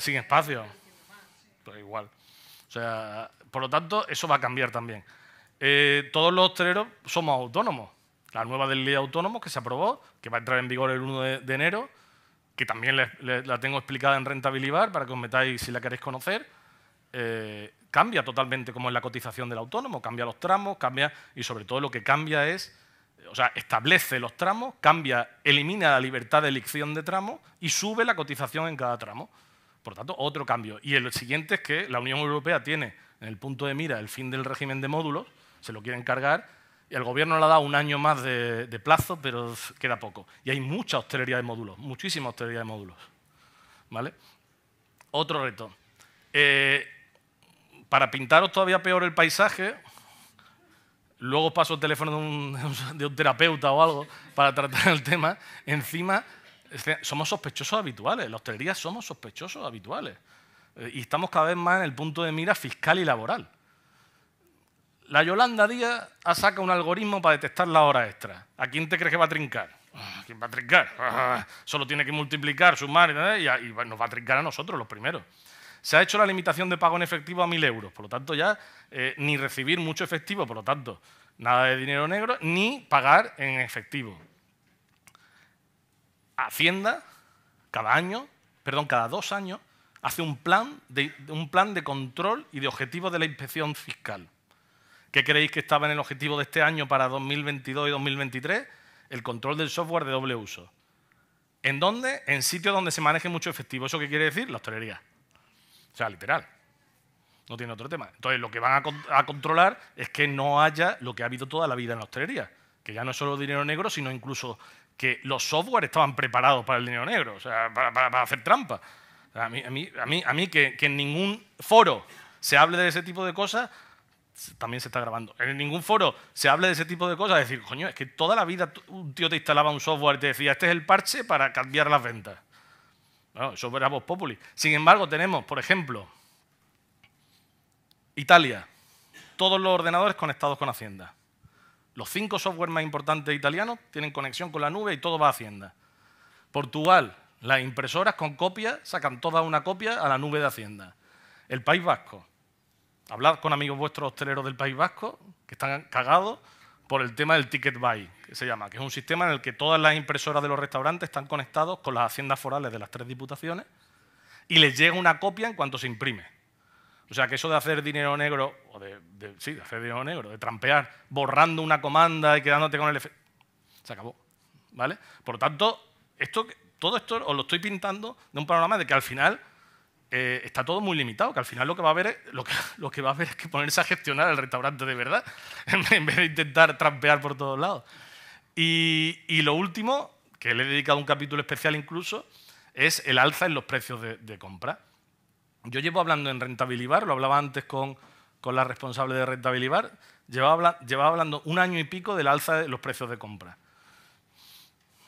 A: sin espacio. Sin Pues igual. O sea, por lo tanto, eso va a cambiar también. Eh, todos los hosteleros somos autónomos la nueva del de autónomo que se aprobó, que va a entrar en vigor el 1 de, enero, que también la tengo explicada en Rentabilibar para que os metáis si la queréis conocer, eh, cambia totalmente como es la cotización del autónomo, cambia los tramos, cambia y sobre todo lo que cambia es, o sea, establece los tramos, cambia, elimina la libertad de elección de tramos y sube la cotización en cada tramo. Por tanto, otro cambio. Y el siguiente es que la Unión Europea tiene en el punto de mira el fin del régimen de módulos, se lo quiere encargar... El gobierno le ha dado un año más de, plazo, pero queda poco. Y hay mucha hostelería de módulos, muchísima hostelería de módulos. ¿Vale? Otro reto. Eh, para pintaros todavía peor el paisaje, luego paso el teléfono de un, terapeuta o algo para tratar el tema. Encima, somos sospechosos habituales, la hostelería somos sospechosos habituales. Eh, y estamos cada vez más en el punto de mira fiscal y laboral la Yolanda Díaz ha sacado un algoritmo para detectar la hora extra. ¿A quién te crees que va a trincar? Ah, ¿Quién va a trincar? Ah, ah, Solo tiene que multiplicar, sumar y, ¿eh? y nos va a trincar a nosotros los primeros. Se ha hecho la limitación de pago en efectivo a 1.000 euros, por lo tanto ya eh, ni recibir mucho efectivo, por lo tanto nada de dinero negro, ni pagar en efectivo. Hacienda, cada año, perdón, cada dos años, hace un plan de, un plan de control y de objetivos de la inspección fiscal. ¿Qué creéis que estaba en el objetivo de este año para 2022 y 2023? El control del software de doble uso. ¿En dónde? En sitios donde se maneje mucho efectivo. ¿Eso qué quiere decir? La hostelería. O sea, literal. No tiene otro tema. Entonces, lo que van a, controlar es que no haya lo que ha habido toda la vida en la hostelería. Que ya no es solo dinero negro, sino incluso que los software estaban preparados para el dinero negro, o sea, para, hacer trampa. A mí, a mí, que, que en ningún foro se hable de ese tipo de cosas, también se está grabando. En ningún foro se habla de ese tipo de cosas. Es decir, coño, es que toda la vida un tío te instalaba un software y te decía, este es el parche para cambiar las ventas. eso era Populi. Sin embargo, tenemos, por ejemplo, Italia. Todos los ordenadores conectados con Hacienda. Los cinco software más importantes italianos tienen conexión con la nube y todo va a Hacienda. Portugal, las impresoras con copias sacan toda una copia a la nube de Hacienda. El País Vasco, Hablad con amigos vuestros hosteleros del País Vasco, que están cagados por el tema del ticket buy, que se llama, que es un sistema en el que todas las impresoras de los restaurantes están conectados con las haciendas forales de las tres diputaciones y les llega una copia en cuanto se imprime. O sea, que eso de hacer dinero negro, o de, sí, de hacer dinero negro, de trampear, borrando una comanda y quedándote con el efecto, se acabó. ¿Vale? Por lo tanto, esto, todo esto os lo estoy pintando de un panorama de que al final eh, está todo muy limitado, que al final lo que va a haber es, lo que, va a es ponerse a gestionar el restaurante de verdad, en vez de intentar trampear por todos lados. Y, lo último, que le he dedicado un capítulo especial incluso, es el alza en los precios de, compra. Yo llevo hablando en Rentabilibar, lo hablaba antes con, la responsable de Rentabilibar, llevaba, llevaba hablando un año y pico del alza de los precios de compra.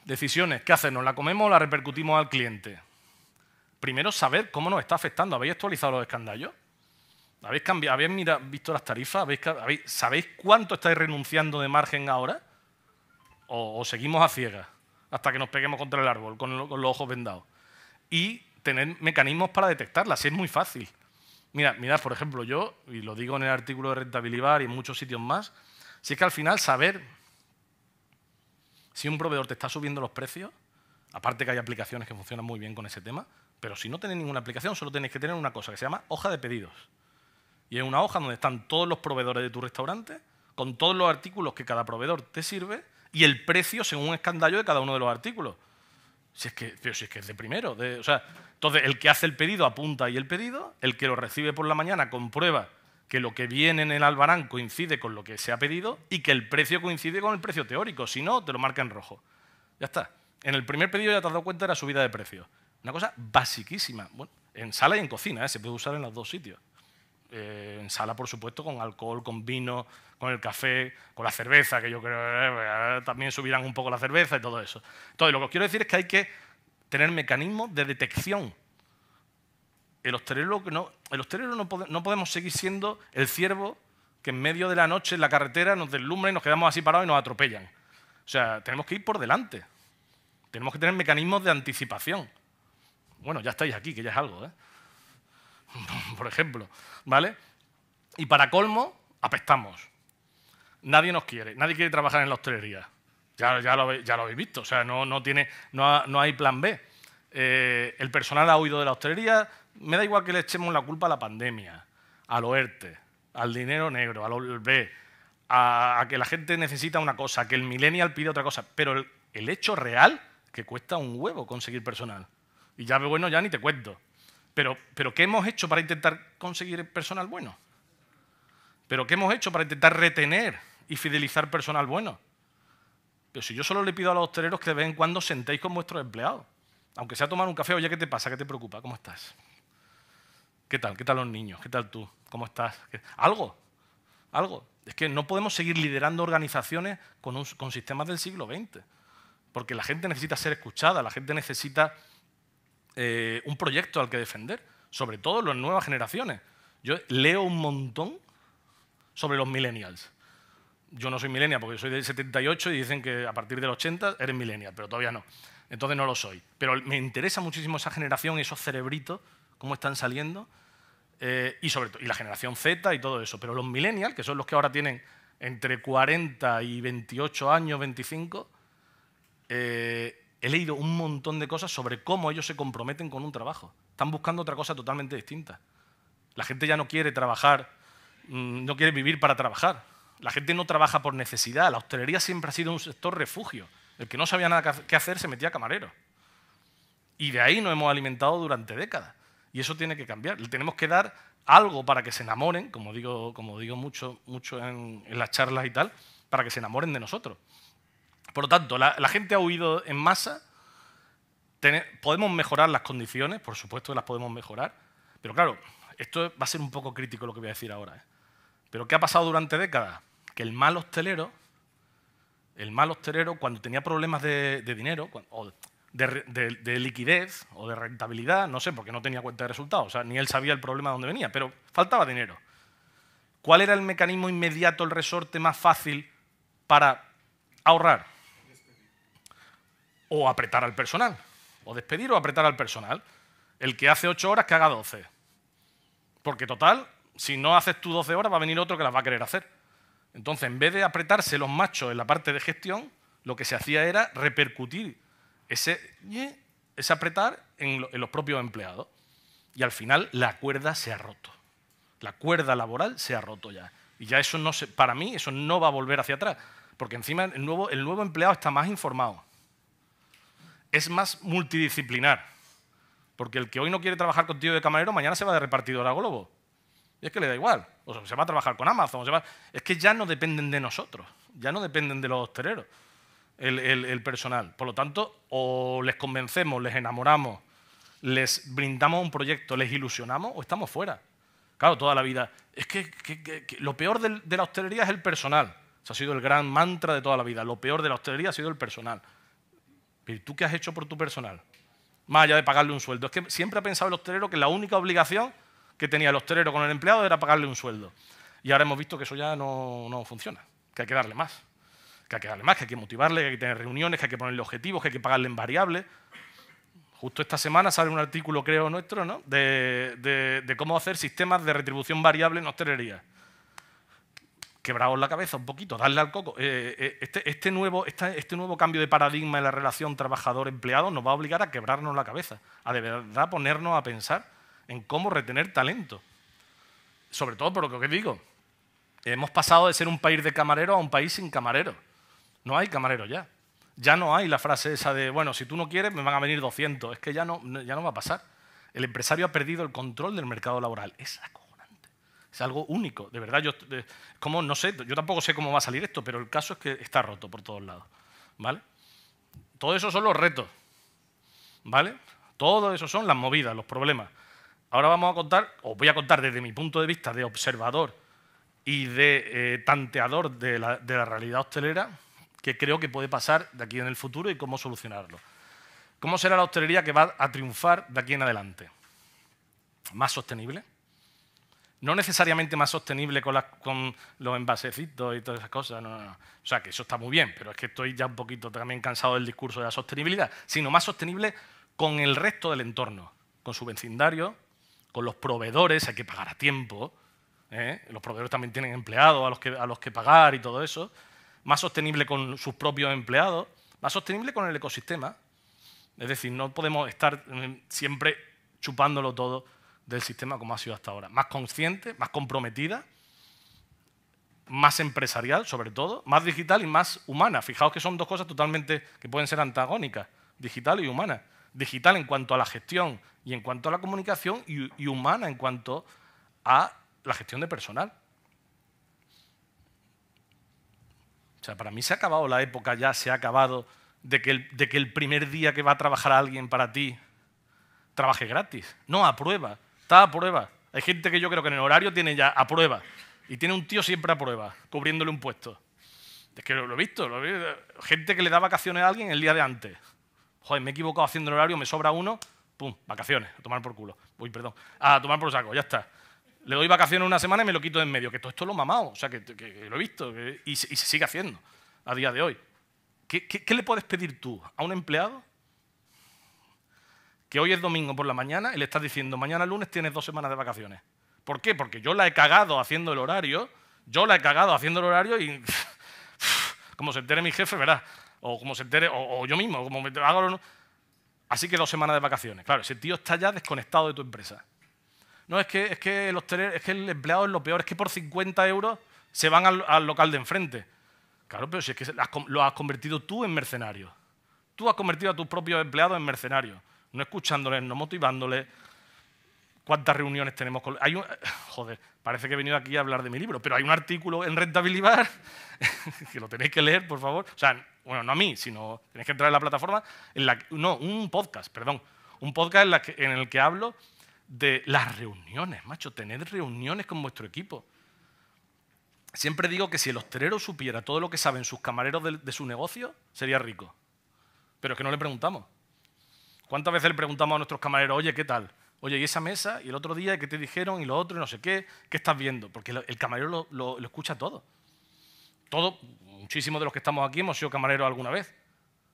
A: Decisiones, ¿qué hacemos? ¿La comemos o la repercutimos al cliente? primero saber cómo nos está afectando. ¿Habéis actualizado los escandallos? ¿Habéis, cambiado, ¿habéis visto las tarifas? sabéis cuánto estáis renunciando de margen ahora? ¿O, seguimos a ciegas hasta que nos peguemos contra el árbol con, los ojos vendados? Y tener mecanismos para detectarlas, es muy fácil. Mira, mirad, por ejemplo, yo, y lo digo en el artículo de Rentabilidad y en muchos sitios más, si es que al final saber si un proveedor te está subiendo los precios, aparte que hay aplicaciones que funcionan muy bien con ese tema, pero si no tenéis ninguna aplicación, solo tenéis que tener una cosa que se llama hoja de pedidos. Y es una hoja donde están todos los proveedores de tu restaurante, con todos los artículos que cada proveedor te sirve y el precio según un escandallo de cada uno de los artículos. Si es que, pero si es, que es de primero. De, o sea, entonces, el que hace el pedido apunta ahí el pedido, el que lo recibe por la mañana comprueba que lo que viene en el albarán coincide con lo que se ha pedido y que el precio coincide con el precio teórico. Si no, te lo marca en rojo. Ya está. En el primer pedido ya te has dado cuenta de la subida de precios. Una cosa basiquísima. Bueno, en sala y en cocina, ¿eh? se puede usar en los dos sitios. Eh, en sala, por supuesto, con alcohol, con vino, con el café, con la cerveza, que yo creo que eh, también subirán un poco la cerveza y todo eso. Entonces, lo que quiero decir es que hay que tener mecanismos de detección. El hostelero no, el no, podemos seguir siendo el ciervo que en medio de la noche en la carretera nos deslumbra y nos quedamos así parados y nos atropellan. O sea, tenemos que ir por delante. Tenemos que tener mecanismos de anticipación. Bueno, ya estáis aquí, que ya es algo, ¿eh? Por ejemplo, ¿vale? Y para colmo, apestamos. Nadie nos quiere, nadie quiere trabajar en la hostelería. Ya, lo, ya habéis visto, o sea, no, tiene, no, no hay plan B. Eh, el personal ha huido de la hostelería, me da igual que le echemos la culpa a la pandemia, al OERTE, al dinero negro, al B, a, a, que la gente necesita una cosa, que el millennial pide otra cosa, pero el hecho real que cuesta un huevo conseguir personal. Y ya, bueno, ya ni te cuento. Pero, pero ¿qué hemos hecho para intentar conseguir personal bueno? ¿Pero qué hemos hecho para intentar retener y fidelizar personal bueno? Pero si yo solo le pido a los hosteleros que de vez en cuando sentéis con vuestros empleados, aunque sea tomar un café, oye, ¿qué te pasa? ¿Qué te preocupa? ¿Cómo estás? ¿Qué tal? ¿Qué tal los niños? ¿Qué tal tú? ¿Cómo estás? Algo, algo. Es que no podemos seguir liderando organizaciones con, con sistemas del siglo XX, porque la gente necesita ser escuchada, la gente necesita eh, un proyecto al que defender, sobre todo las nuevas generaciones. Yo leo un montón sobre los millennials. Yo no soy millennial porque soy del 78 y dicen que a partir del 80 eres millennial, pero todavía no. Entonces no lo soy. Pero me interesa muchísimo esa generación, esos cerebritos, cómo están saliendo, eh, y sobre la generación Z y todo eso. Pero los millennials, que son los que ahora tienen entre 40 y 28 años, 25, eh, He leído un montón de cosas sobre cómo ellos se comprometen con un trabajo. Están buscando otra cosa totalmente distinta. La gente ya no quiere trabajar, mm, no quiere vivir para trabajar. La gente no trabaja por necesidad. La hostelería siempre ha sido un sector refugio. El que no sabía nada qué hacer se metía a camarero. Y de ahí nos hemos alimentado durante décadas. Y eso tiene que cambiar. Le tenemos que dar algo para que se enamoren, como digo, como digo mucho, en las charlas y tal, para que se enamoren de nosotros. Por lo tanto, la, gente ha huido en masa. podemos mejorar las condiciones, por supuesto que las podemos mejorar. Pero claro, esto va a ser un poco crítico lo que voy a decir ahora. ¿eh? Pero ¿qué ha pasado durante décadas? Que el mal hostelero, el mal hostelero cuando tenía problemas de, dinero o de, liquidez o de rentabilidad, no sé, porque no tenía cuenta de resultados, o sea, ni él sabía el problema de dónde venía, pero faltaba dinero. ¿Cuál era el mecanismo inmediato, el resorte más fácil para ahorrar? o apretar al personal. O despedir o apretar al personal. El que hace ocho horas, que haga 12. Porque total, si no haces tú 12 horas, va a venir otro que las va a querer hacer. Entonces, en vez de apretarse los machos en la parte de gestión, lo que se hacía era repercutir ese, ese apretar en, los propios empleados. Y al final la cuerda se ha roto. La cuerda laboral se ha roto ya. Y ya eso no se, para mí eso no va a volver hacia atrás. Porque encima nuevo, el nuevo empleado está más informado es más multidisciplinar. Porque el que hoy no quiere trabajar contigo de camarero, mañana se va de repartidor a Globo. Y es que le da igual. O se va a trabajar con Amazon. se va... Es que ya no dependen de nosotros. Ya no dependen de los hosteleros, el, personal. Por lo tanto, o les convencemos, les enamoramos, les brindamos un proyecto, les ilusionamos, o estamos fuera. Claro, toda la vida. Es que, lo peor de, la hostelería es el personal. Eso ha sido el gran mantra de toda la vida. Lo peor de la hostelería ha sido el personal. ¿Y tú qué has hecho por tu personal? Más allá de pagarle un sueldo. Es que siempre ha pensado el hostelero que la única obligación que tenía el hostelero con el empleado era pagarle un sueldo. Y ahora hemos visto que eso ya no, funciona, que hay que darle más. Que hay que darle más, que hay que motivarle, que hay que tener reuniones, que hay que ponerle objetivos, que hay que pagarle en variable. Justo esta semana sale un artículo, creo, nuestro, ¿no? de cómo hacer sistemas de retribución variable en hostelería quebraos la cabeza un poquito, darle al coco. Eh, eh, este, este, nuevo, este, nuevo, cambio de paradigma en la relación trabajador-empleado nos va a obligar a quebrarnos la cabeza, a de verdad ponernos a pensar en cómo retener talento. Sobre todo por lo que digo, hemos pasado de ser un país de camareros a un país sin camareros. No hay camareros ya. Ya no hay la frase esa de, bueno, si tú no quieres, me van a venir 200. Es que ya no, ya no va a pasar. El empresario ha perdido el control del mercado laboral. Esa es algo único, de verdad. Yo, como, no sé, yo tampoco sé cómo va a salir esto, pero el caso es que está roto por todos lados. ¿Vale? Todo eso son los retos. ¿Vale? Todo eso son las movidas, los problemas. Ahora vamos a contar, o voy a contar desde mi punto de vista de observador y de eh, tanteador de la, de la realidad hostelera, que creo que puede pasar de aquí en el futuro y cómo solucionarlo. ¿Cómo será la hostelería que va a triunfar de aquí en adelante? ¿Más sostenible? No necesariamente más sostenible con, los envasecitos y todas esas cosas, O sea, que eso está muy bien, pero es que estoy ya un poquito también cansado del discurso de la sostenibilidad, sino más sostenible con el resto del entorno, con su vecindario, con los proveedores, hay que pagar a tiempo, ¿eh? los proveedores también tienen empleados a los, que, a los que pagar y todo eso, más sostenible con sus propios empleados, más sostenible con el ecosistema. Es decir, no podemos estar mm, siempre chupándolo todo del sistema como ha sido hasta ahora. Más consciente, más comprometida, más empresarial sobre todo, más digital y más humana. Fijaos que son dos cosas totalmente que pueden ser antagónicas, digital y humana. Digital en cuanto a la gestión y en cuanto a la comunicación y, humana en cuanto a la gestión de personal. O sea, para mí se ha acabado la época ya, se ha acabado de que el, de que el primer día que va a trabajar alguien para ti trabaje gratis. No, aprueba. Está a prueba. Hay gente que yo creo que en el horario tiene ya a prueba. Y tiene un tío siempre a prueba, cubriéndole un puesto. Es que lo, he visto, lo he visto. Gente que le da vacaciones a alguien el día de antes. Joder, me he equivocado haciendo el horario, me sobra uno, pum, vacaciones, a tomar por culo. Uy, perdón, a tomar por saco, ya está. Le doy vacaciones una semana y me lo quito de en medio, que todo esto lo he mamado, o sea, que, lo he visto y, se sigue haciendo a día de hoy. qué le puedes pedir tú a un empleado que hoy es domingo por la mañana y le estás diciendo, mañana lunes tienes dos semanas de vacaciones. ¿Por qué? Porque yo la he cagado haciendo el horario, yo la he cagado haciendo el horario y como se entere mi jefe, verás, o como se entere, o, yo mismo, como hago... Así que dos semanas de vacaciones. Claro, ese tío está ya desconectado de tu empresa. No, es que, es que, el, empleado es lo peor, es que por 50 euros se van al, local de enfrente. Claro, pero si es que lo has convertido tú en mercenario. Tú has convertido a tus propios empleados en mercenario no escuchándoles, no motivándoles. ¿Cuántas reuniones tenemos con.? Hay Joder, parece que he venido aquí a hablar de mi libro, pero hay un artículo en Rentabilidad que lo tenéis que leer, por favor. O sea, bueno, no a mí, sino tenéis que entrar en la plataforma. No, un podcast, perdón. Un podcast en, el que hablo de las reuniones, macho. Tened reuniones con vuestro equipo. Siempre digo que si el hostelero supiera todo lo que saben sus camareros de su negocio, sería rico. Pero es que no le preguntamos. ¿Cuántas veces le preguntamos a nuestros camareros, oye, ¿qué tal? Oye, ¿y esa mesa? ¿Y el otro día? ¿Qué te dijeron? ¿Y lo otro? ¿Y no sé qué? ¿Qué estás viendo? Porque el camarero lo, escucha todo. Todo, muchísimos de los que estamos aquí hemos sido camareros alguna vez.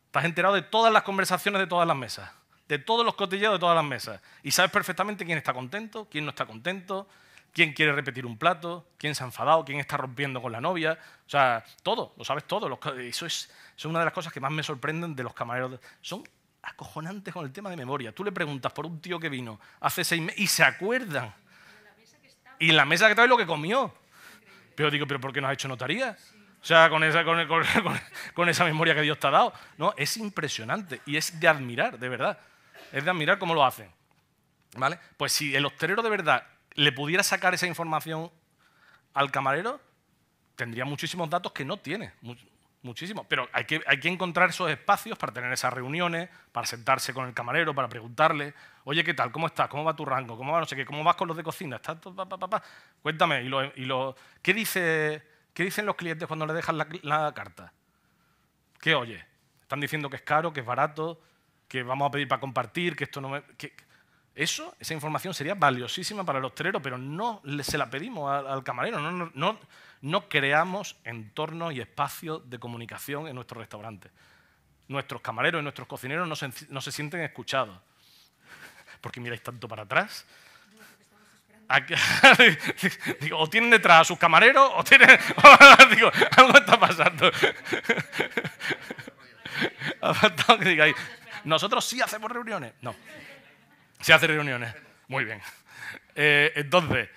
A: Estás enterado de todas las conversaciones de todas las mesas, de todos los cotilleos de todas las mesas. Y sabes perfectamente quién está contento, quién no está contento, quién quiere repetir un plato, quién se ha enfadado, quién está rompiendo con la novia. O sea, todo, lo sabes todo. Eso es, eso es una de las cosas que más me sorprenden de los camareros. Son acojonantes con el tema de memoria. Tú le preguntas por un tío que vino hace seis meses y se acuerdan. Y en la mesa que estaba y lo que comió. Pero digo, ¿pero por qué no ha hecho notaría? O sea, con esa, con, esa memoria que Dios te ha dado. No, es impresionante y es de admirar, de verdad. Es de admirar cómo lo hacen. ¿Vale? Pues si el hostelero de verdad le pudiera sacar esa información al camarero, tendría muchísimos datos que no tiene. Muchísimo. Pero hay que, hay que encontrar esos espacios para tener esas reuniones, para sentarse con el camarero, para preguntarle, oye, ¿qué tal? ¿Cómo estás? ¿Cómo va tu rango? ¿Cómo no sé ¿Cómo vas con los de cocina? todo, Cuéntame. ¿Y, lo, y lo, ¿qué, dice, ¿Qué dicen los clientes cuando le dejan la, carta? ¿Qué oye? Están diciendo que es caro, que es barato, que vamos a pedir para compartir, que esto no me... Que... Eso, esa información sería valiosísima para el hostelero, pero no se la pedimos al, camarero. no, no, no creamos entornos y espacios de comunicación en nuestros restaurantes. Nuestros camareros y nuestros cocineros no se, sienten escuchados. ¿Por qué miráis tanto para atrás? o tienen detrás a sus camareros o tienen... algo está pasando. Nosotros sí hacemos reuniones. No. Sí hace reuniones. Muy bien. Eh, entonces,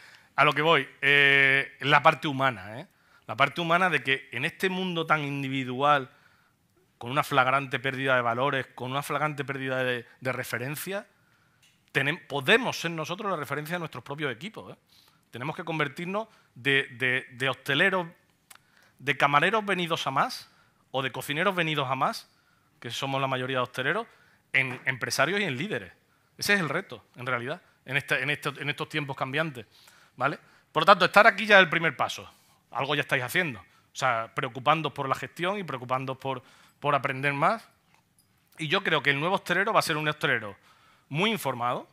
A: a lo que voy, eh, la parte humana, ¿eh? la parte humana de que en este mundo tan individual, con una flagrante pérdida de valores, con una flagrante pérdida de, referencia, podemos ser nosotros la referencia de nuestros propios equipos. ¿eh? Tenemos que convertirnos de, hosteleros, de camareros venidos a más, o de cocineros venidos a más, que somos la mayoría de hosteleros, en empresarios y en líderes. Ese es el reto, en realidad, en estos tiempos cambiantes. ¿vale? Por lo tanto, estar aquí ya es el primer paso. Algo ya estáis haciendo. O sea, preocupándoos por la gestión y preocupándoos por, por aprender más. Y yo creo que el nuevo hostelero va a ser un hostelero muy informado,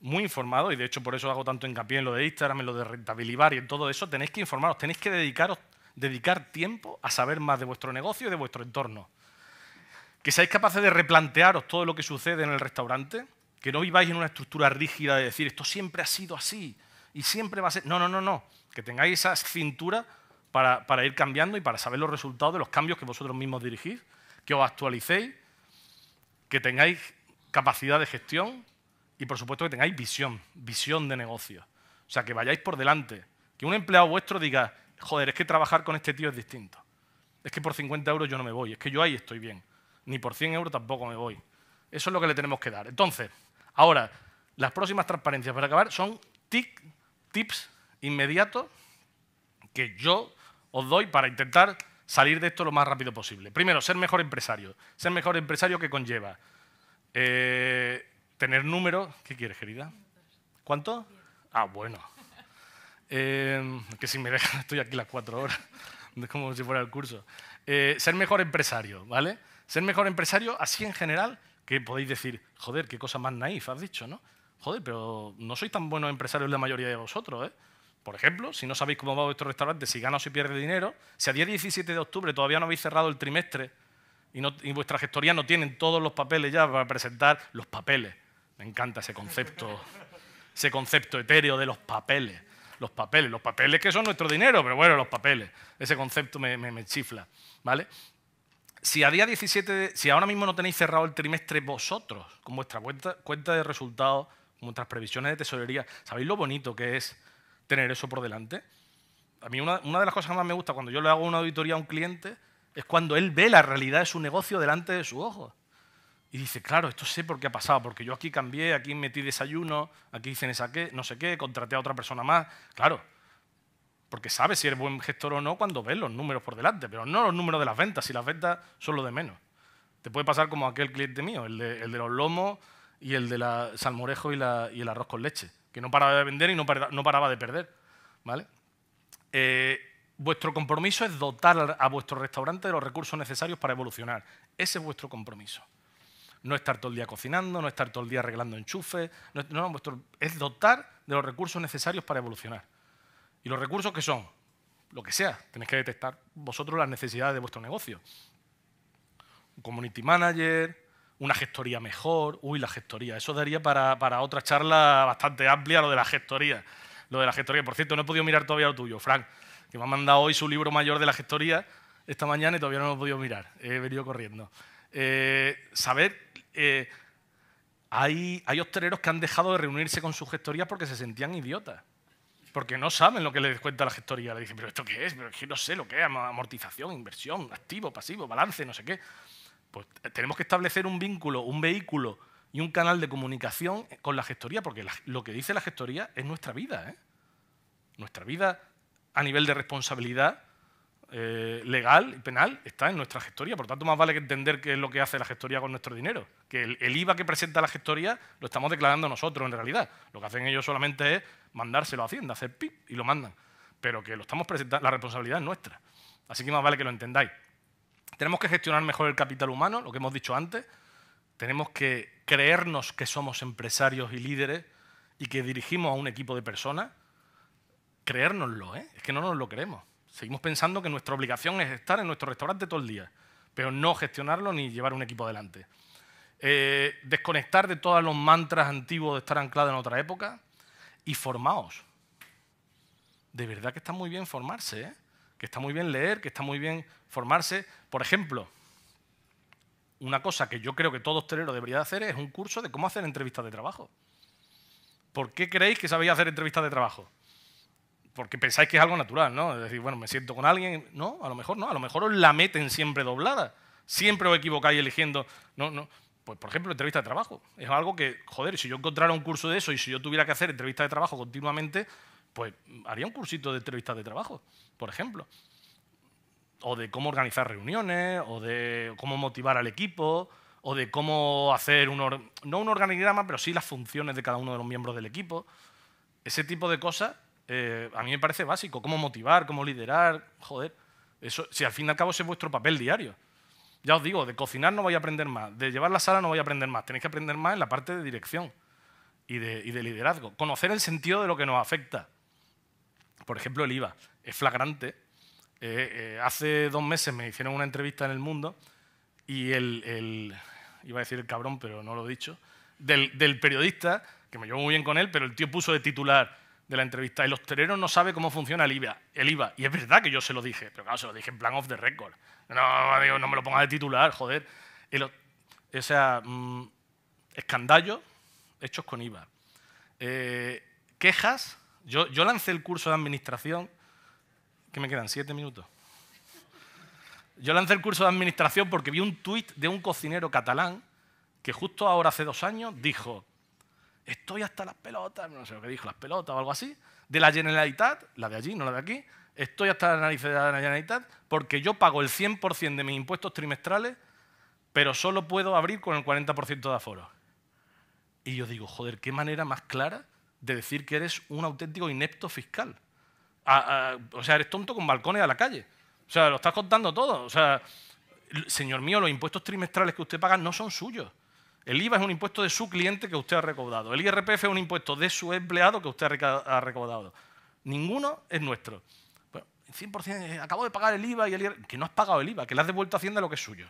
A: muy informado, y de hecho por eso hago tanto hincapié en lo de Instagram, en lo de rentabilizar y en todo eso, tenéis que informaros, tenéis que dedicaros, dedicar tiempo a saber más de vuestro negocio y de vuestro entorno. Que seáis capaces de replantearos todo lo que sucede en el restaurante, que no viváis en una estructura rígida de decir, esto siempre ha sido así, y siempre va a ser... No, no, no, no. Que tengáis esa cintura para, ir cambiando y para saber los resultados de los cambios que vosotros mismos dirigís, que os actualicéis, que tengáis capacidad de gestión y, por supuesto, que tengáis visión, visión de negocio. O sea, que vayáis por delante. Que un empleado vuestro diga, joder, es que trabajar con este tío es distinto. Es que por 50 euros yo no me voy, es que yo ahí estoy bien. Ni por 100 euros tampoco me voy. Eso es lo que le tenemos que dar. Entonces, ahora, las próximas transparencias para acabar son TIC tips inmediatos que yo os doy para intentar salir de esto lo más rápido posible. Primero, ser mejor empresario. Ser mejor empresario que conlleva eh, tener números. ¿Qué quieres, querida? ¿Cuánto? Ah, bueno. Eh, que si me dejan, estoy aquí las cuatro horas, como si fuera el curso. Eh, ser mejor empresario, ¿vale? Ser mejor empresario, así en general, que podéis decir, joder, qué cosa más naif has dicho, ¿no? joder, pero no sois tan buenos empresarios la mayoría de vosotros, ¿eh? Por ejemplo, si no sabéis cómo va vuestro restaurante, si gana o si pierde dinero, si a día 17 de octubre todavía no habéis cerrado el trimestre y, vuestra gestoría no tienen todos los papeles ya para presentar los papeles. Me encanta ese concepto, ese concepto etéreo de los papeles. Los papeles, los papeles que son nuestro dinero, pero bueno, los papeles. Ese concepto me, chifla, ¿vale? Si a día 17, si ahora mismo no tenéis cerrado el trimestre vosotros con vuestra cuenta de resultados nuestras previsiones de tesorería. ¿Sabéis lo bonito que es tener eso por delante? A mí una, de las cosas que más me gusta cuando yo le hago una auditoría a un cliente es cuando él ve la realidad de su negocio delante de sus ojos. Y dice, claro, esto sé por qué ha pasado, porque yo aquí cambié, aquí metí desayuno, aquí hice qué, no sé qué, contraté a otra persona más. Claro, porque sabe si eres buen gestor o no cuando ves los números por delante, pero no los números de las ventas, si las ventas son lo de menos. Te puede pasar como aquel cliente mío, el de los lomos, y el de la salmorejo y, el arroz con leche, que no paraba de vender y no, paraba, de perder. ¿vale? Eh, vuestro compromiso es dotar a vuestro restaurante de los recursos necesarios para evolucionar. Ese es vuestro compromiso. No estar todo el día cocinando, no estar todo el día arreglando enchufes, no, es dotar de los recursos necesarios para evolucionar. ¿Y los recursos qué son? Lo que sea, tenéis que detectar vosotros las necesidades de vuestro negocio. Un community manager, una gestoría mejor. Uy, la gestoría. Eso daría para, para, otra charla bastante amplia, lo de la gestoría. Lo de la gestoría. Por cierto, no he podido mirar todavía lo tuyo, Frank, que me ha mandado hoy su libro mayor de la gestoría esta mañana y todavía no lo he podido mirar. He venido corriendo. Eh, saber, eh, hay, hay hosteleros que han dejado de reunirse con sus gestorías porque se sentían idiotas porque no saben lo que les cuenta la gestoría. Le dicen, pero ¿esto qué es? Pero no sé lo que es, amortización, inversión, activo, pasivo, balance, no sé qué. Pues eh, tenemos que establecer un vínculo, un vehículo y un canal de comunicación con la gestoría, porque lo que dice la gestoría es nuestra vida. ¿eh? Nuestra vida a nivel de responsabilidad eh, legal y penal está en nuestra gestoría. Por tanto, más vale que entender qué es lo que hace la gestoría con nuestro dinero. Que el, IVA que presenta la gestoría lo estamos declarando nosotros en realidad. Lo que hacen ellos solamente es mandárselo a Hacienda, hacer pip y lo mandan. Pero que lo estamos la responsabilidad es nuestra. Así que más vale que lo entendáis. Tenemos que gestionar mejor el capital humano, lo que hemos dicho antes. Tenemos que creernos que somos empresarios y líderes y que dirigimos a un equipo de personas. Creérnoslo, ¿eh? es que no nos lo creemos. Seguimos pensando que nuestra obligación es estar en nuestro restaurante todo el día, pero no gestionarlo ni llevar un equipo adelante. Eh, desconectar de todos los mantras antiguos de estar anclado en otra época y formaos. De verdad que está muy bien formarse. ¿eh? que está muy bien leer, que está muy bien formarse. Por ejemplo, una cosa que yo creo que todo hostelero debería hacer es un curso de cómo hacer entrevistas de trabajo. ¿Por qué creéis que sabéis hacer entrevistas de trabajo? Porque pensáis que es algo natural, ¿no? Es decir, bueno, me siento con alguien. No, a lo mejor no, a lo mejor os la meten siempre doblada. Siempre os equivocáis eligiendo. No, no. Pues, por ejemplo, entrevista de trabajo. Es algo que, joder, si yo encontrara un curso de eso y si yo tuviera que hacer entrevistas de trabajo continuamente, pues haría un cursito de entrevistas de trabajo, por ejemplo. O de cómo organizar reuniones, o de cómo motivar al equipo, o de cómo hacer, un no un organigrama, pero sí las funciones de cada uno de los miembros del equipo. Ese tipo de cosas eh, a mí me parece básico. Cómo motivar, cómo liderar, joder. Eso, si al fin y al cabo ese es vuestro papel diario. Ya os digo, de cocinar no voy a aprender más, de llevar la sala no voy a aprender más, tenéis que aprender más en la parte de dirección y de liderazgo. Conocer el sentido de lo que nos afecta. Por ejemplo, el IVA. Es flagrante. Eh, eh, hace dos meses me hicieron una entrevista en El Mundo y el, iba a decir el cabrón, pero no lo he dicho, del, periodista, que me llevo muy bien con él, pero el tío puso de titular de la entrevista, el hostelero no sabe cómo funciona el IVA. El IVA. Y es verdad que yo se lo dije, pero claro, se lo dije en plan off the record. No, amigo, no me lo pongas de titular, joder. o sea, mm, hechos con IVA. Eh, quejas yo, lancé el curso de administración, ¿qué me quedan siete minutos. Yo lancé el curso de administración porque vi un tuit de un cocinero catalán que justo ahora, hace dos años, dijo, estoy hasta las pelotas, no sé lo que dijo, las pelotas o algo así, de la Generalitat, la de allí, no la de aquí, estoy hasta la nariz de la Generalitat porque yo pago el 100% de mis impuestos trimestrales, pero solo puedo abrir con el 40% de aforo. Y yo digo, joder, qué manera más clara de decir que eres un auténtico inepto fiscal. o sea, eres tonto con balcones a la calle. O sea, lo estás contando todo. O sea, señor mío, los impuestos trimestrales que usted paga no son suyos. El IVA es un impuesto de su cliente que usted ha recaudado. El IRPF es un impuesto de su empleado que usted ha recaudado. Ninguno es nuestro. Bueno, 100%, eh, acabo de pagar el IVA y el IRPF. Que no has pagado el IVA, que le has devuelto a Hacienda lo que es suyo.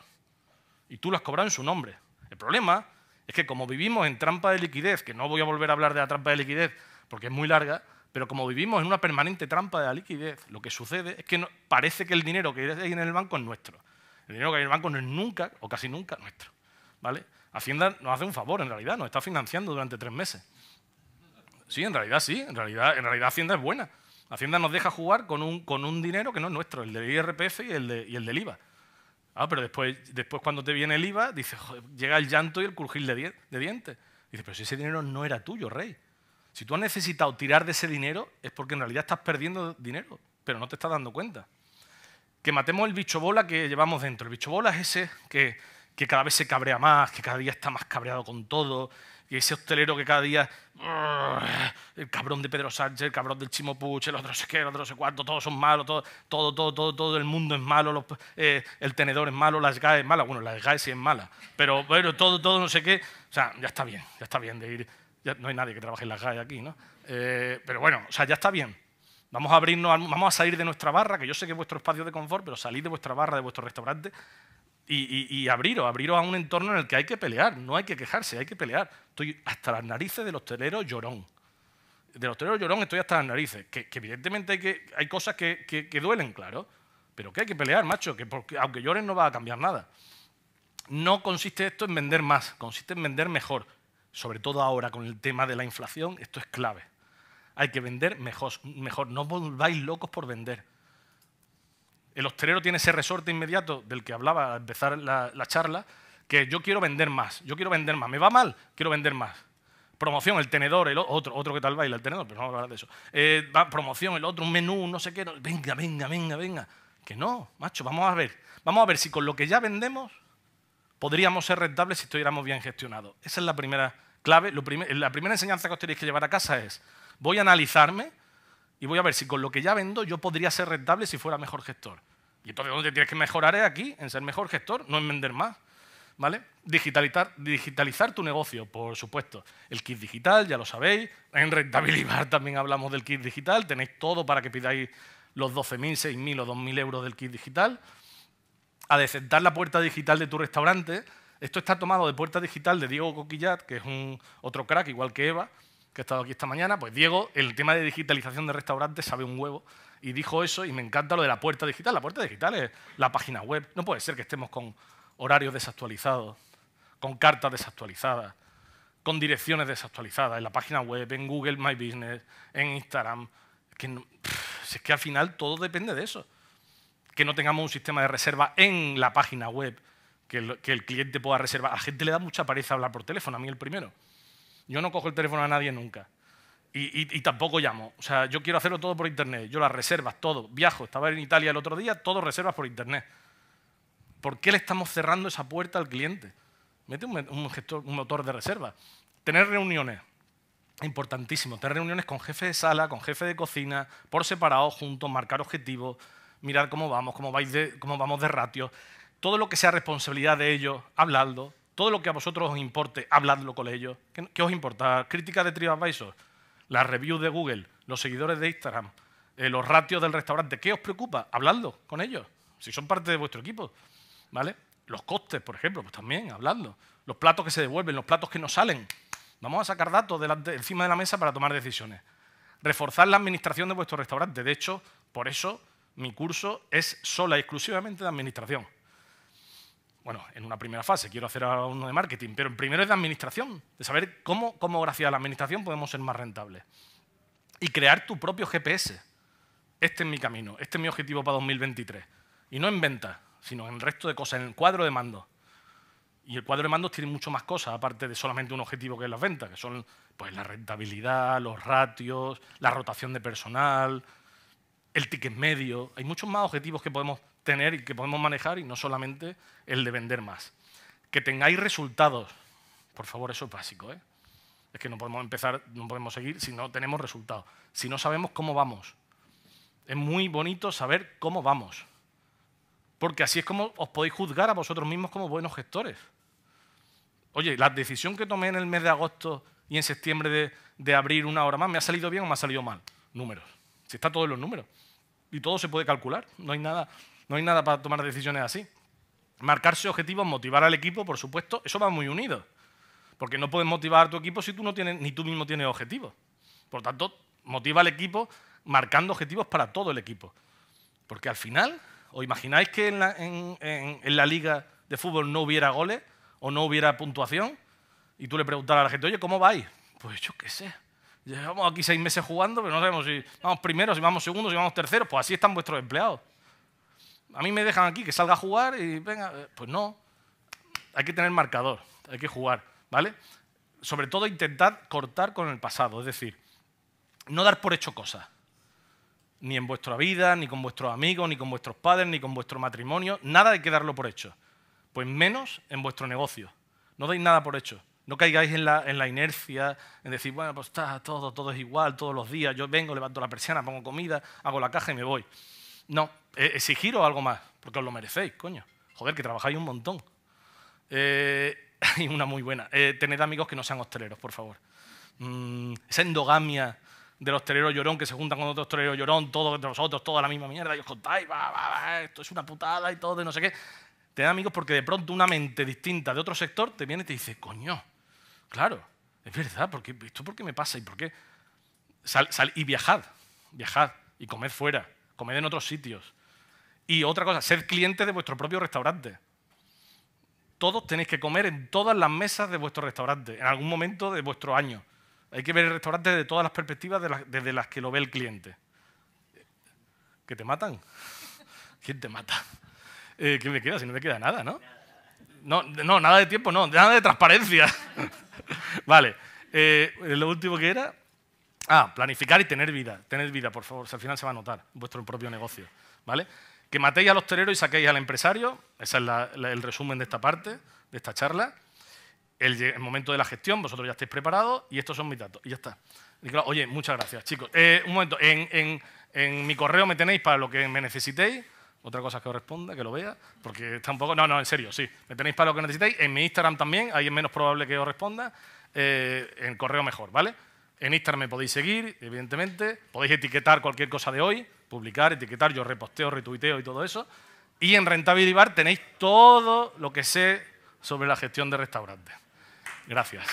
A: Y tú lo has cobrado en su nombre. El problema es que como vivimos en trampa de liquidez, que no voy a volver a hablar de la trampa de liquidez porque es muy larga, pero como vivimos en una permanente trampa de la liquidez, lo que sucede es que parece que el dinero que hay en el banco es nuestro. El dinero que hay en el banco no es nunca o casi nunca nuestro. ¿vale? Hacienda nos hace un favor, en realidad, nos está financiando durante tres meses. Sí, en realidad sí, en realidad, en realidad Hacienda es buena. Hacienda nos deja jugar con un, con un dinero que no es nuestro, el del IRPF y y el del IVA. Ah, pero después, después cuando te viene el IVA, dices, llega el llanto y el crujir de, dientes. Dices, pero si ese dinero no era tuyo, rey. Si tú has necesitado tirar de ese dinero, es porque en realidad estás perdiendo dinero, pero no te estás dando cuenta. Que matemos el bicho bola que llevamos dentro. El bicho bola es ese que cada vez se cabrea más, que cada día está más cabreado con todo, y ese hostelero que cada día, el cabrón de Pedro Sánchez, el cabrón del Chimo Puch, el otro no sé qué, el otro no sé cuánto, todos son malos, todo, todo, todo, todo, todo el mundo es malo, eh, el tenedor es malo, las GAE es mala, bueno, las GAE sí es mala, pero bueno, todo, todo, no sé qué. O sea, ya está bien, ya está bien de ir. no hay nadie que trabaje en las GAE aquí, ¿no? Eh, pero bueno, o sea, ya está bien. Vamos a abrirnos, vamos a salir de nuestra barra, que yo sé que es vuestro espacio de confort, pero salid de vuestra barra, de vuestro restaurante y, y, abriros, abriros a un entorno en el que hay que pelear, no hay que quejarse, hay que pelear. Estoy hasta las narices del teleros llorón. Del teleros llorón estoy hasta las narices, que, evidentemente hay, cosas que, duelen, claro, pero que hay que pelear, macho, que aunque llores no va a cambiar nada. No consiste esto en vender más, consiste en vender mejor. Sobre todo ahora con el tema de la inflación, esto es clave. Hay que vender mejor, mejor. no os volváis locos por vender el hostelero tiene ese resorte inmediato del que hablaba al empezar la, charla, que yo quiero vender más, yo quiero vender más. ¿Me va mal? Quiero vender más. Promoción, el tenedor, el otro, otro que tal baila el tenedor, pero vamos a hablar de eso. Eh, promoción, el otro, un menú, no sé qué. venga, venga, venga, venga. Que no, macho, vamos a ver. Vamos a ver si con lo que ya vendemos podríamos ser rentables si estuviéramos bien gestionados. Esa es la primera clave. la primera enseñanza que os tenéis que llevar a casa es, voy a analizarme, y voy a ver si con lo que ya vendo yo podría ser rentable si fuera mejor gestor. Y entonces donde tienes que mejorar es aquí, en ser mejor gestor, no en vender más. ¿Vale? Digitalizar, tu negocio, por supuesto. El kit digital, ya lo sabéis. En Rentabilibar también hablamos del kit digital. Tenéis todo para que pidáis los 12.000, 6.000 o 2.000 euros del kit digital. A Adecentar la puerta digital de tu restaurante. Esto está tomado de puerta digital de Diego Coquillat, que es un otro crack, igual que Eva, que he estado aquí esta mañana, pues Diego, el tema de digitalización de restaurantes sabe un huevo y dijo eso y me encanta lo de la puerta digital. La puerta digital es la página web. No puede ser que estemos con horarios desactualizados, con cartas desactualizadas, con direcciones desactualizadas en la página web, en Google My Business, en Instagram. Que es que al final todo depende de eso. Que no tengamos un sistema de reserva en la página web, que el, que el cliente pueda reservar. A la gente le da mucha pereza hablar por teléfono, a mí el primero. Yo no cojo el teléfono a nadie nunca. Y, tampoco llamo. O sea, yo quiero hacerlo todo por internet. Yo las reservas, todo. Viajo. Estaba en Italia el otro día, todo reservas por internet. ¿Por qué le estamos cerrando esa puerta al cliente? Mete un, motor de reserva. Tener reuniones. Importantísimo. Tener reuniones con jefe de sala, con jefe de cocina, por separado, juntos, marcar objetivos, mirar cómo vamos, cómo, vamos de ratio. Todo lo que sea responsabilidad de ellos, hablando todo lo que a vosotros os importe, habladlo con ellos. ¿Qué, os importa? Crítica de TripAdvisor, las reviews de Google, los seguidores de Instagram, eh, los ratios del restaurante. ¿Qué os preocupa? Hablando con ellos, si son parte de vuestro equipo. ¿Vale? Los costes, por ejemplo, pues también, hablando. Los platos que se devuelven, los platos que no salen. Vamos a sacar datos encima de la mesa para tomar decisiones. Reforzar la administración de vuestro restaurante. De hecho, por eso mi curso es sola y exclusivamente de administración bueno, en una primera fase, quiero hacer a uno de marketing, pero primero es de administración, de saber cómo, cómo gracias a la administración podemos ser más rentables. Y crear tu propio GPS. Este es mi camino, este es mi objetivo para 2023. Y no en ventas, sino en el resto de cosas, en el cuadro de mando. Y el cuadro de mandos tiene mucho más cosas, aparte de solamente un objetivo que es las ventas, que son pues, la rentabilidad, los ratios, la rotación de personal, el ticket medio. Hay muchos más objetivos que podemos tener y que podemos manejar y no solamente el de vender más. Que tengáis resultados. Por favor, eso es básico. ¿eh? Es que no podemos empezar, no podemos seguir si no tenemos resultados. Si no sabemos cómo vamos. Es muy bonito saber cómo vamos. Porque así es como os podéis juzgar a vosotros mismos como buenos gestores. Oye, la decisión que tomé en el mes de agosto y en septiembre de, de abrir una hora más, ¿me ha salido bien o me ha salido mal? Números. Si está todo en los números. Y todo se puede calcular. No hay nada no hay nada para tomar decisiones así. Marcarse objetivos, motivar al equipo, por supuesto, eso va muy unido. Porque no puedes motivar a tu equipo si tú no tienes, ni tú mismo tienes objetivos. Por tanto, motiva al equipo marcando objetivos para todo el equipo. Porque al final, o imagináis que en la, liga de fútbol no hubiera goles o no hubiera puntuación? Y tú le preguntaras a la gente, oye, ¿cómo vais? Pues yo qué sé. Llevamos aquí seis meses jugando, pero no sabemos si vamos primeros, si vamos segundos, si vamos terceros. Pues así están vuestros empleados a mí me dejan aquí, que salga a jugar y venga, eh, pues no. Hay que tener marcador, hay que jugar, ¿vale? Sobre todo intentar cortar con el pasado, es decir, no dar por hecho cosas. Ni en vuestra vida, ni con vuestros amigos, ni con vuestros padres, ni con vuestro matrimonio, nada hay que darlo por hecho. Pues menos en vuestro negocio. No deis nada por hecho. No caigáis en la, inercia, en decir, bueno, pues está todo, todo es igual, todos los días, yo vengo, levanto la persiana, pongo comida, hago la caja y me voy. No, e, exigiros algo más, porque os lo merecéis, coño. Joder, que trabajáis un montón. Eh, y una muy buena. Eh, tened amigos que no sean hosteleros, por favor. Mm, esa endogamia del hosteleros llorón que se juntan con otro hostelero llorón, todos entre nosotros, toda la misma mierda, y os contáis, va, va, va, esto es una putada y todo, de no sé qué. Tened amigos porque de pronto una mente distinta de otro sector te viene y te dice, coño, claro, es verdad, porque ¿esto por qué me pasa? ¿Y por qué? Sal, y viajad, viajad y comed fuera comed en otros sitios. Y otra cosa, ser cliente de vuestro propio restaurante. Todos tenéis que comer en todas las mesas de vuestro restaurante, en algún momento de vuestro año. Hay que ver el restaurante desde todas las perspectivas desde las que lo ve el cliente. ¿Que te matan? ¿Quién te mata? Eh, me queda? Si no me queda nada, ¿no? No, nada de tiempo, no, nada de transparencia. vale, eh, lo último que era... Ah, planificar y tener vida. Tener vida, por favor. Si al final se va a notar vuestro propio negocio. ¿Vale? Que matéis al hostelero y saquéis al empresario. Ese es el resumen de esta parte, de esta charla. El, momento de la gestión, vosotros ya estáis preparados y estos son mis datos. Y ya está. oye, muchas gracias, chicos. Eh, un momento, en, mi correo me tenéis para lo que me necesitéis. Otra cosa que os responda, que lo vea, porque tampoco... No, no, en serio, sí. Me tenéis para lo que necesitéis. En mi Instagram también, ahí es menos probable que os responda. Eh, en correo mejor, ¿vale? En Instagram me podéis seguir, evidentemente. Podéis etiquetar cualquier cosa de hoy, publicar, etiquetar, yo reposteo, retuiteo y todo eso. Y en Rentabilibar tenéis todo lo que sé sobre la gestión de restaurantes. Gracias.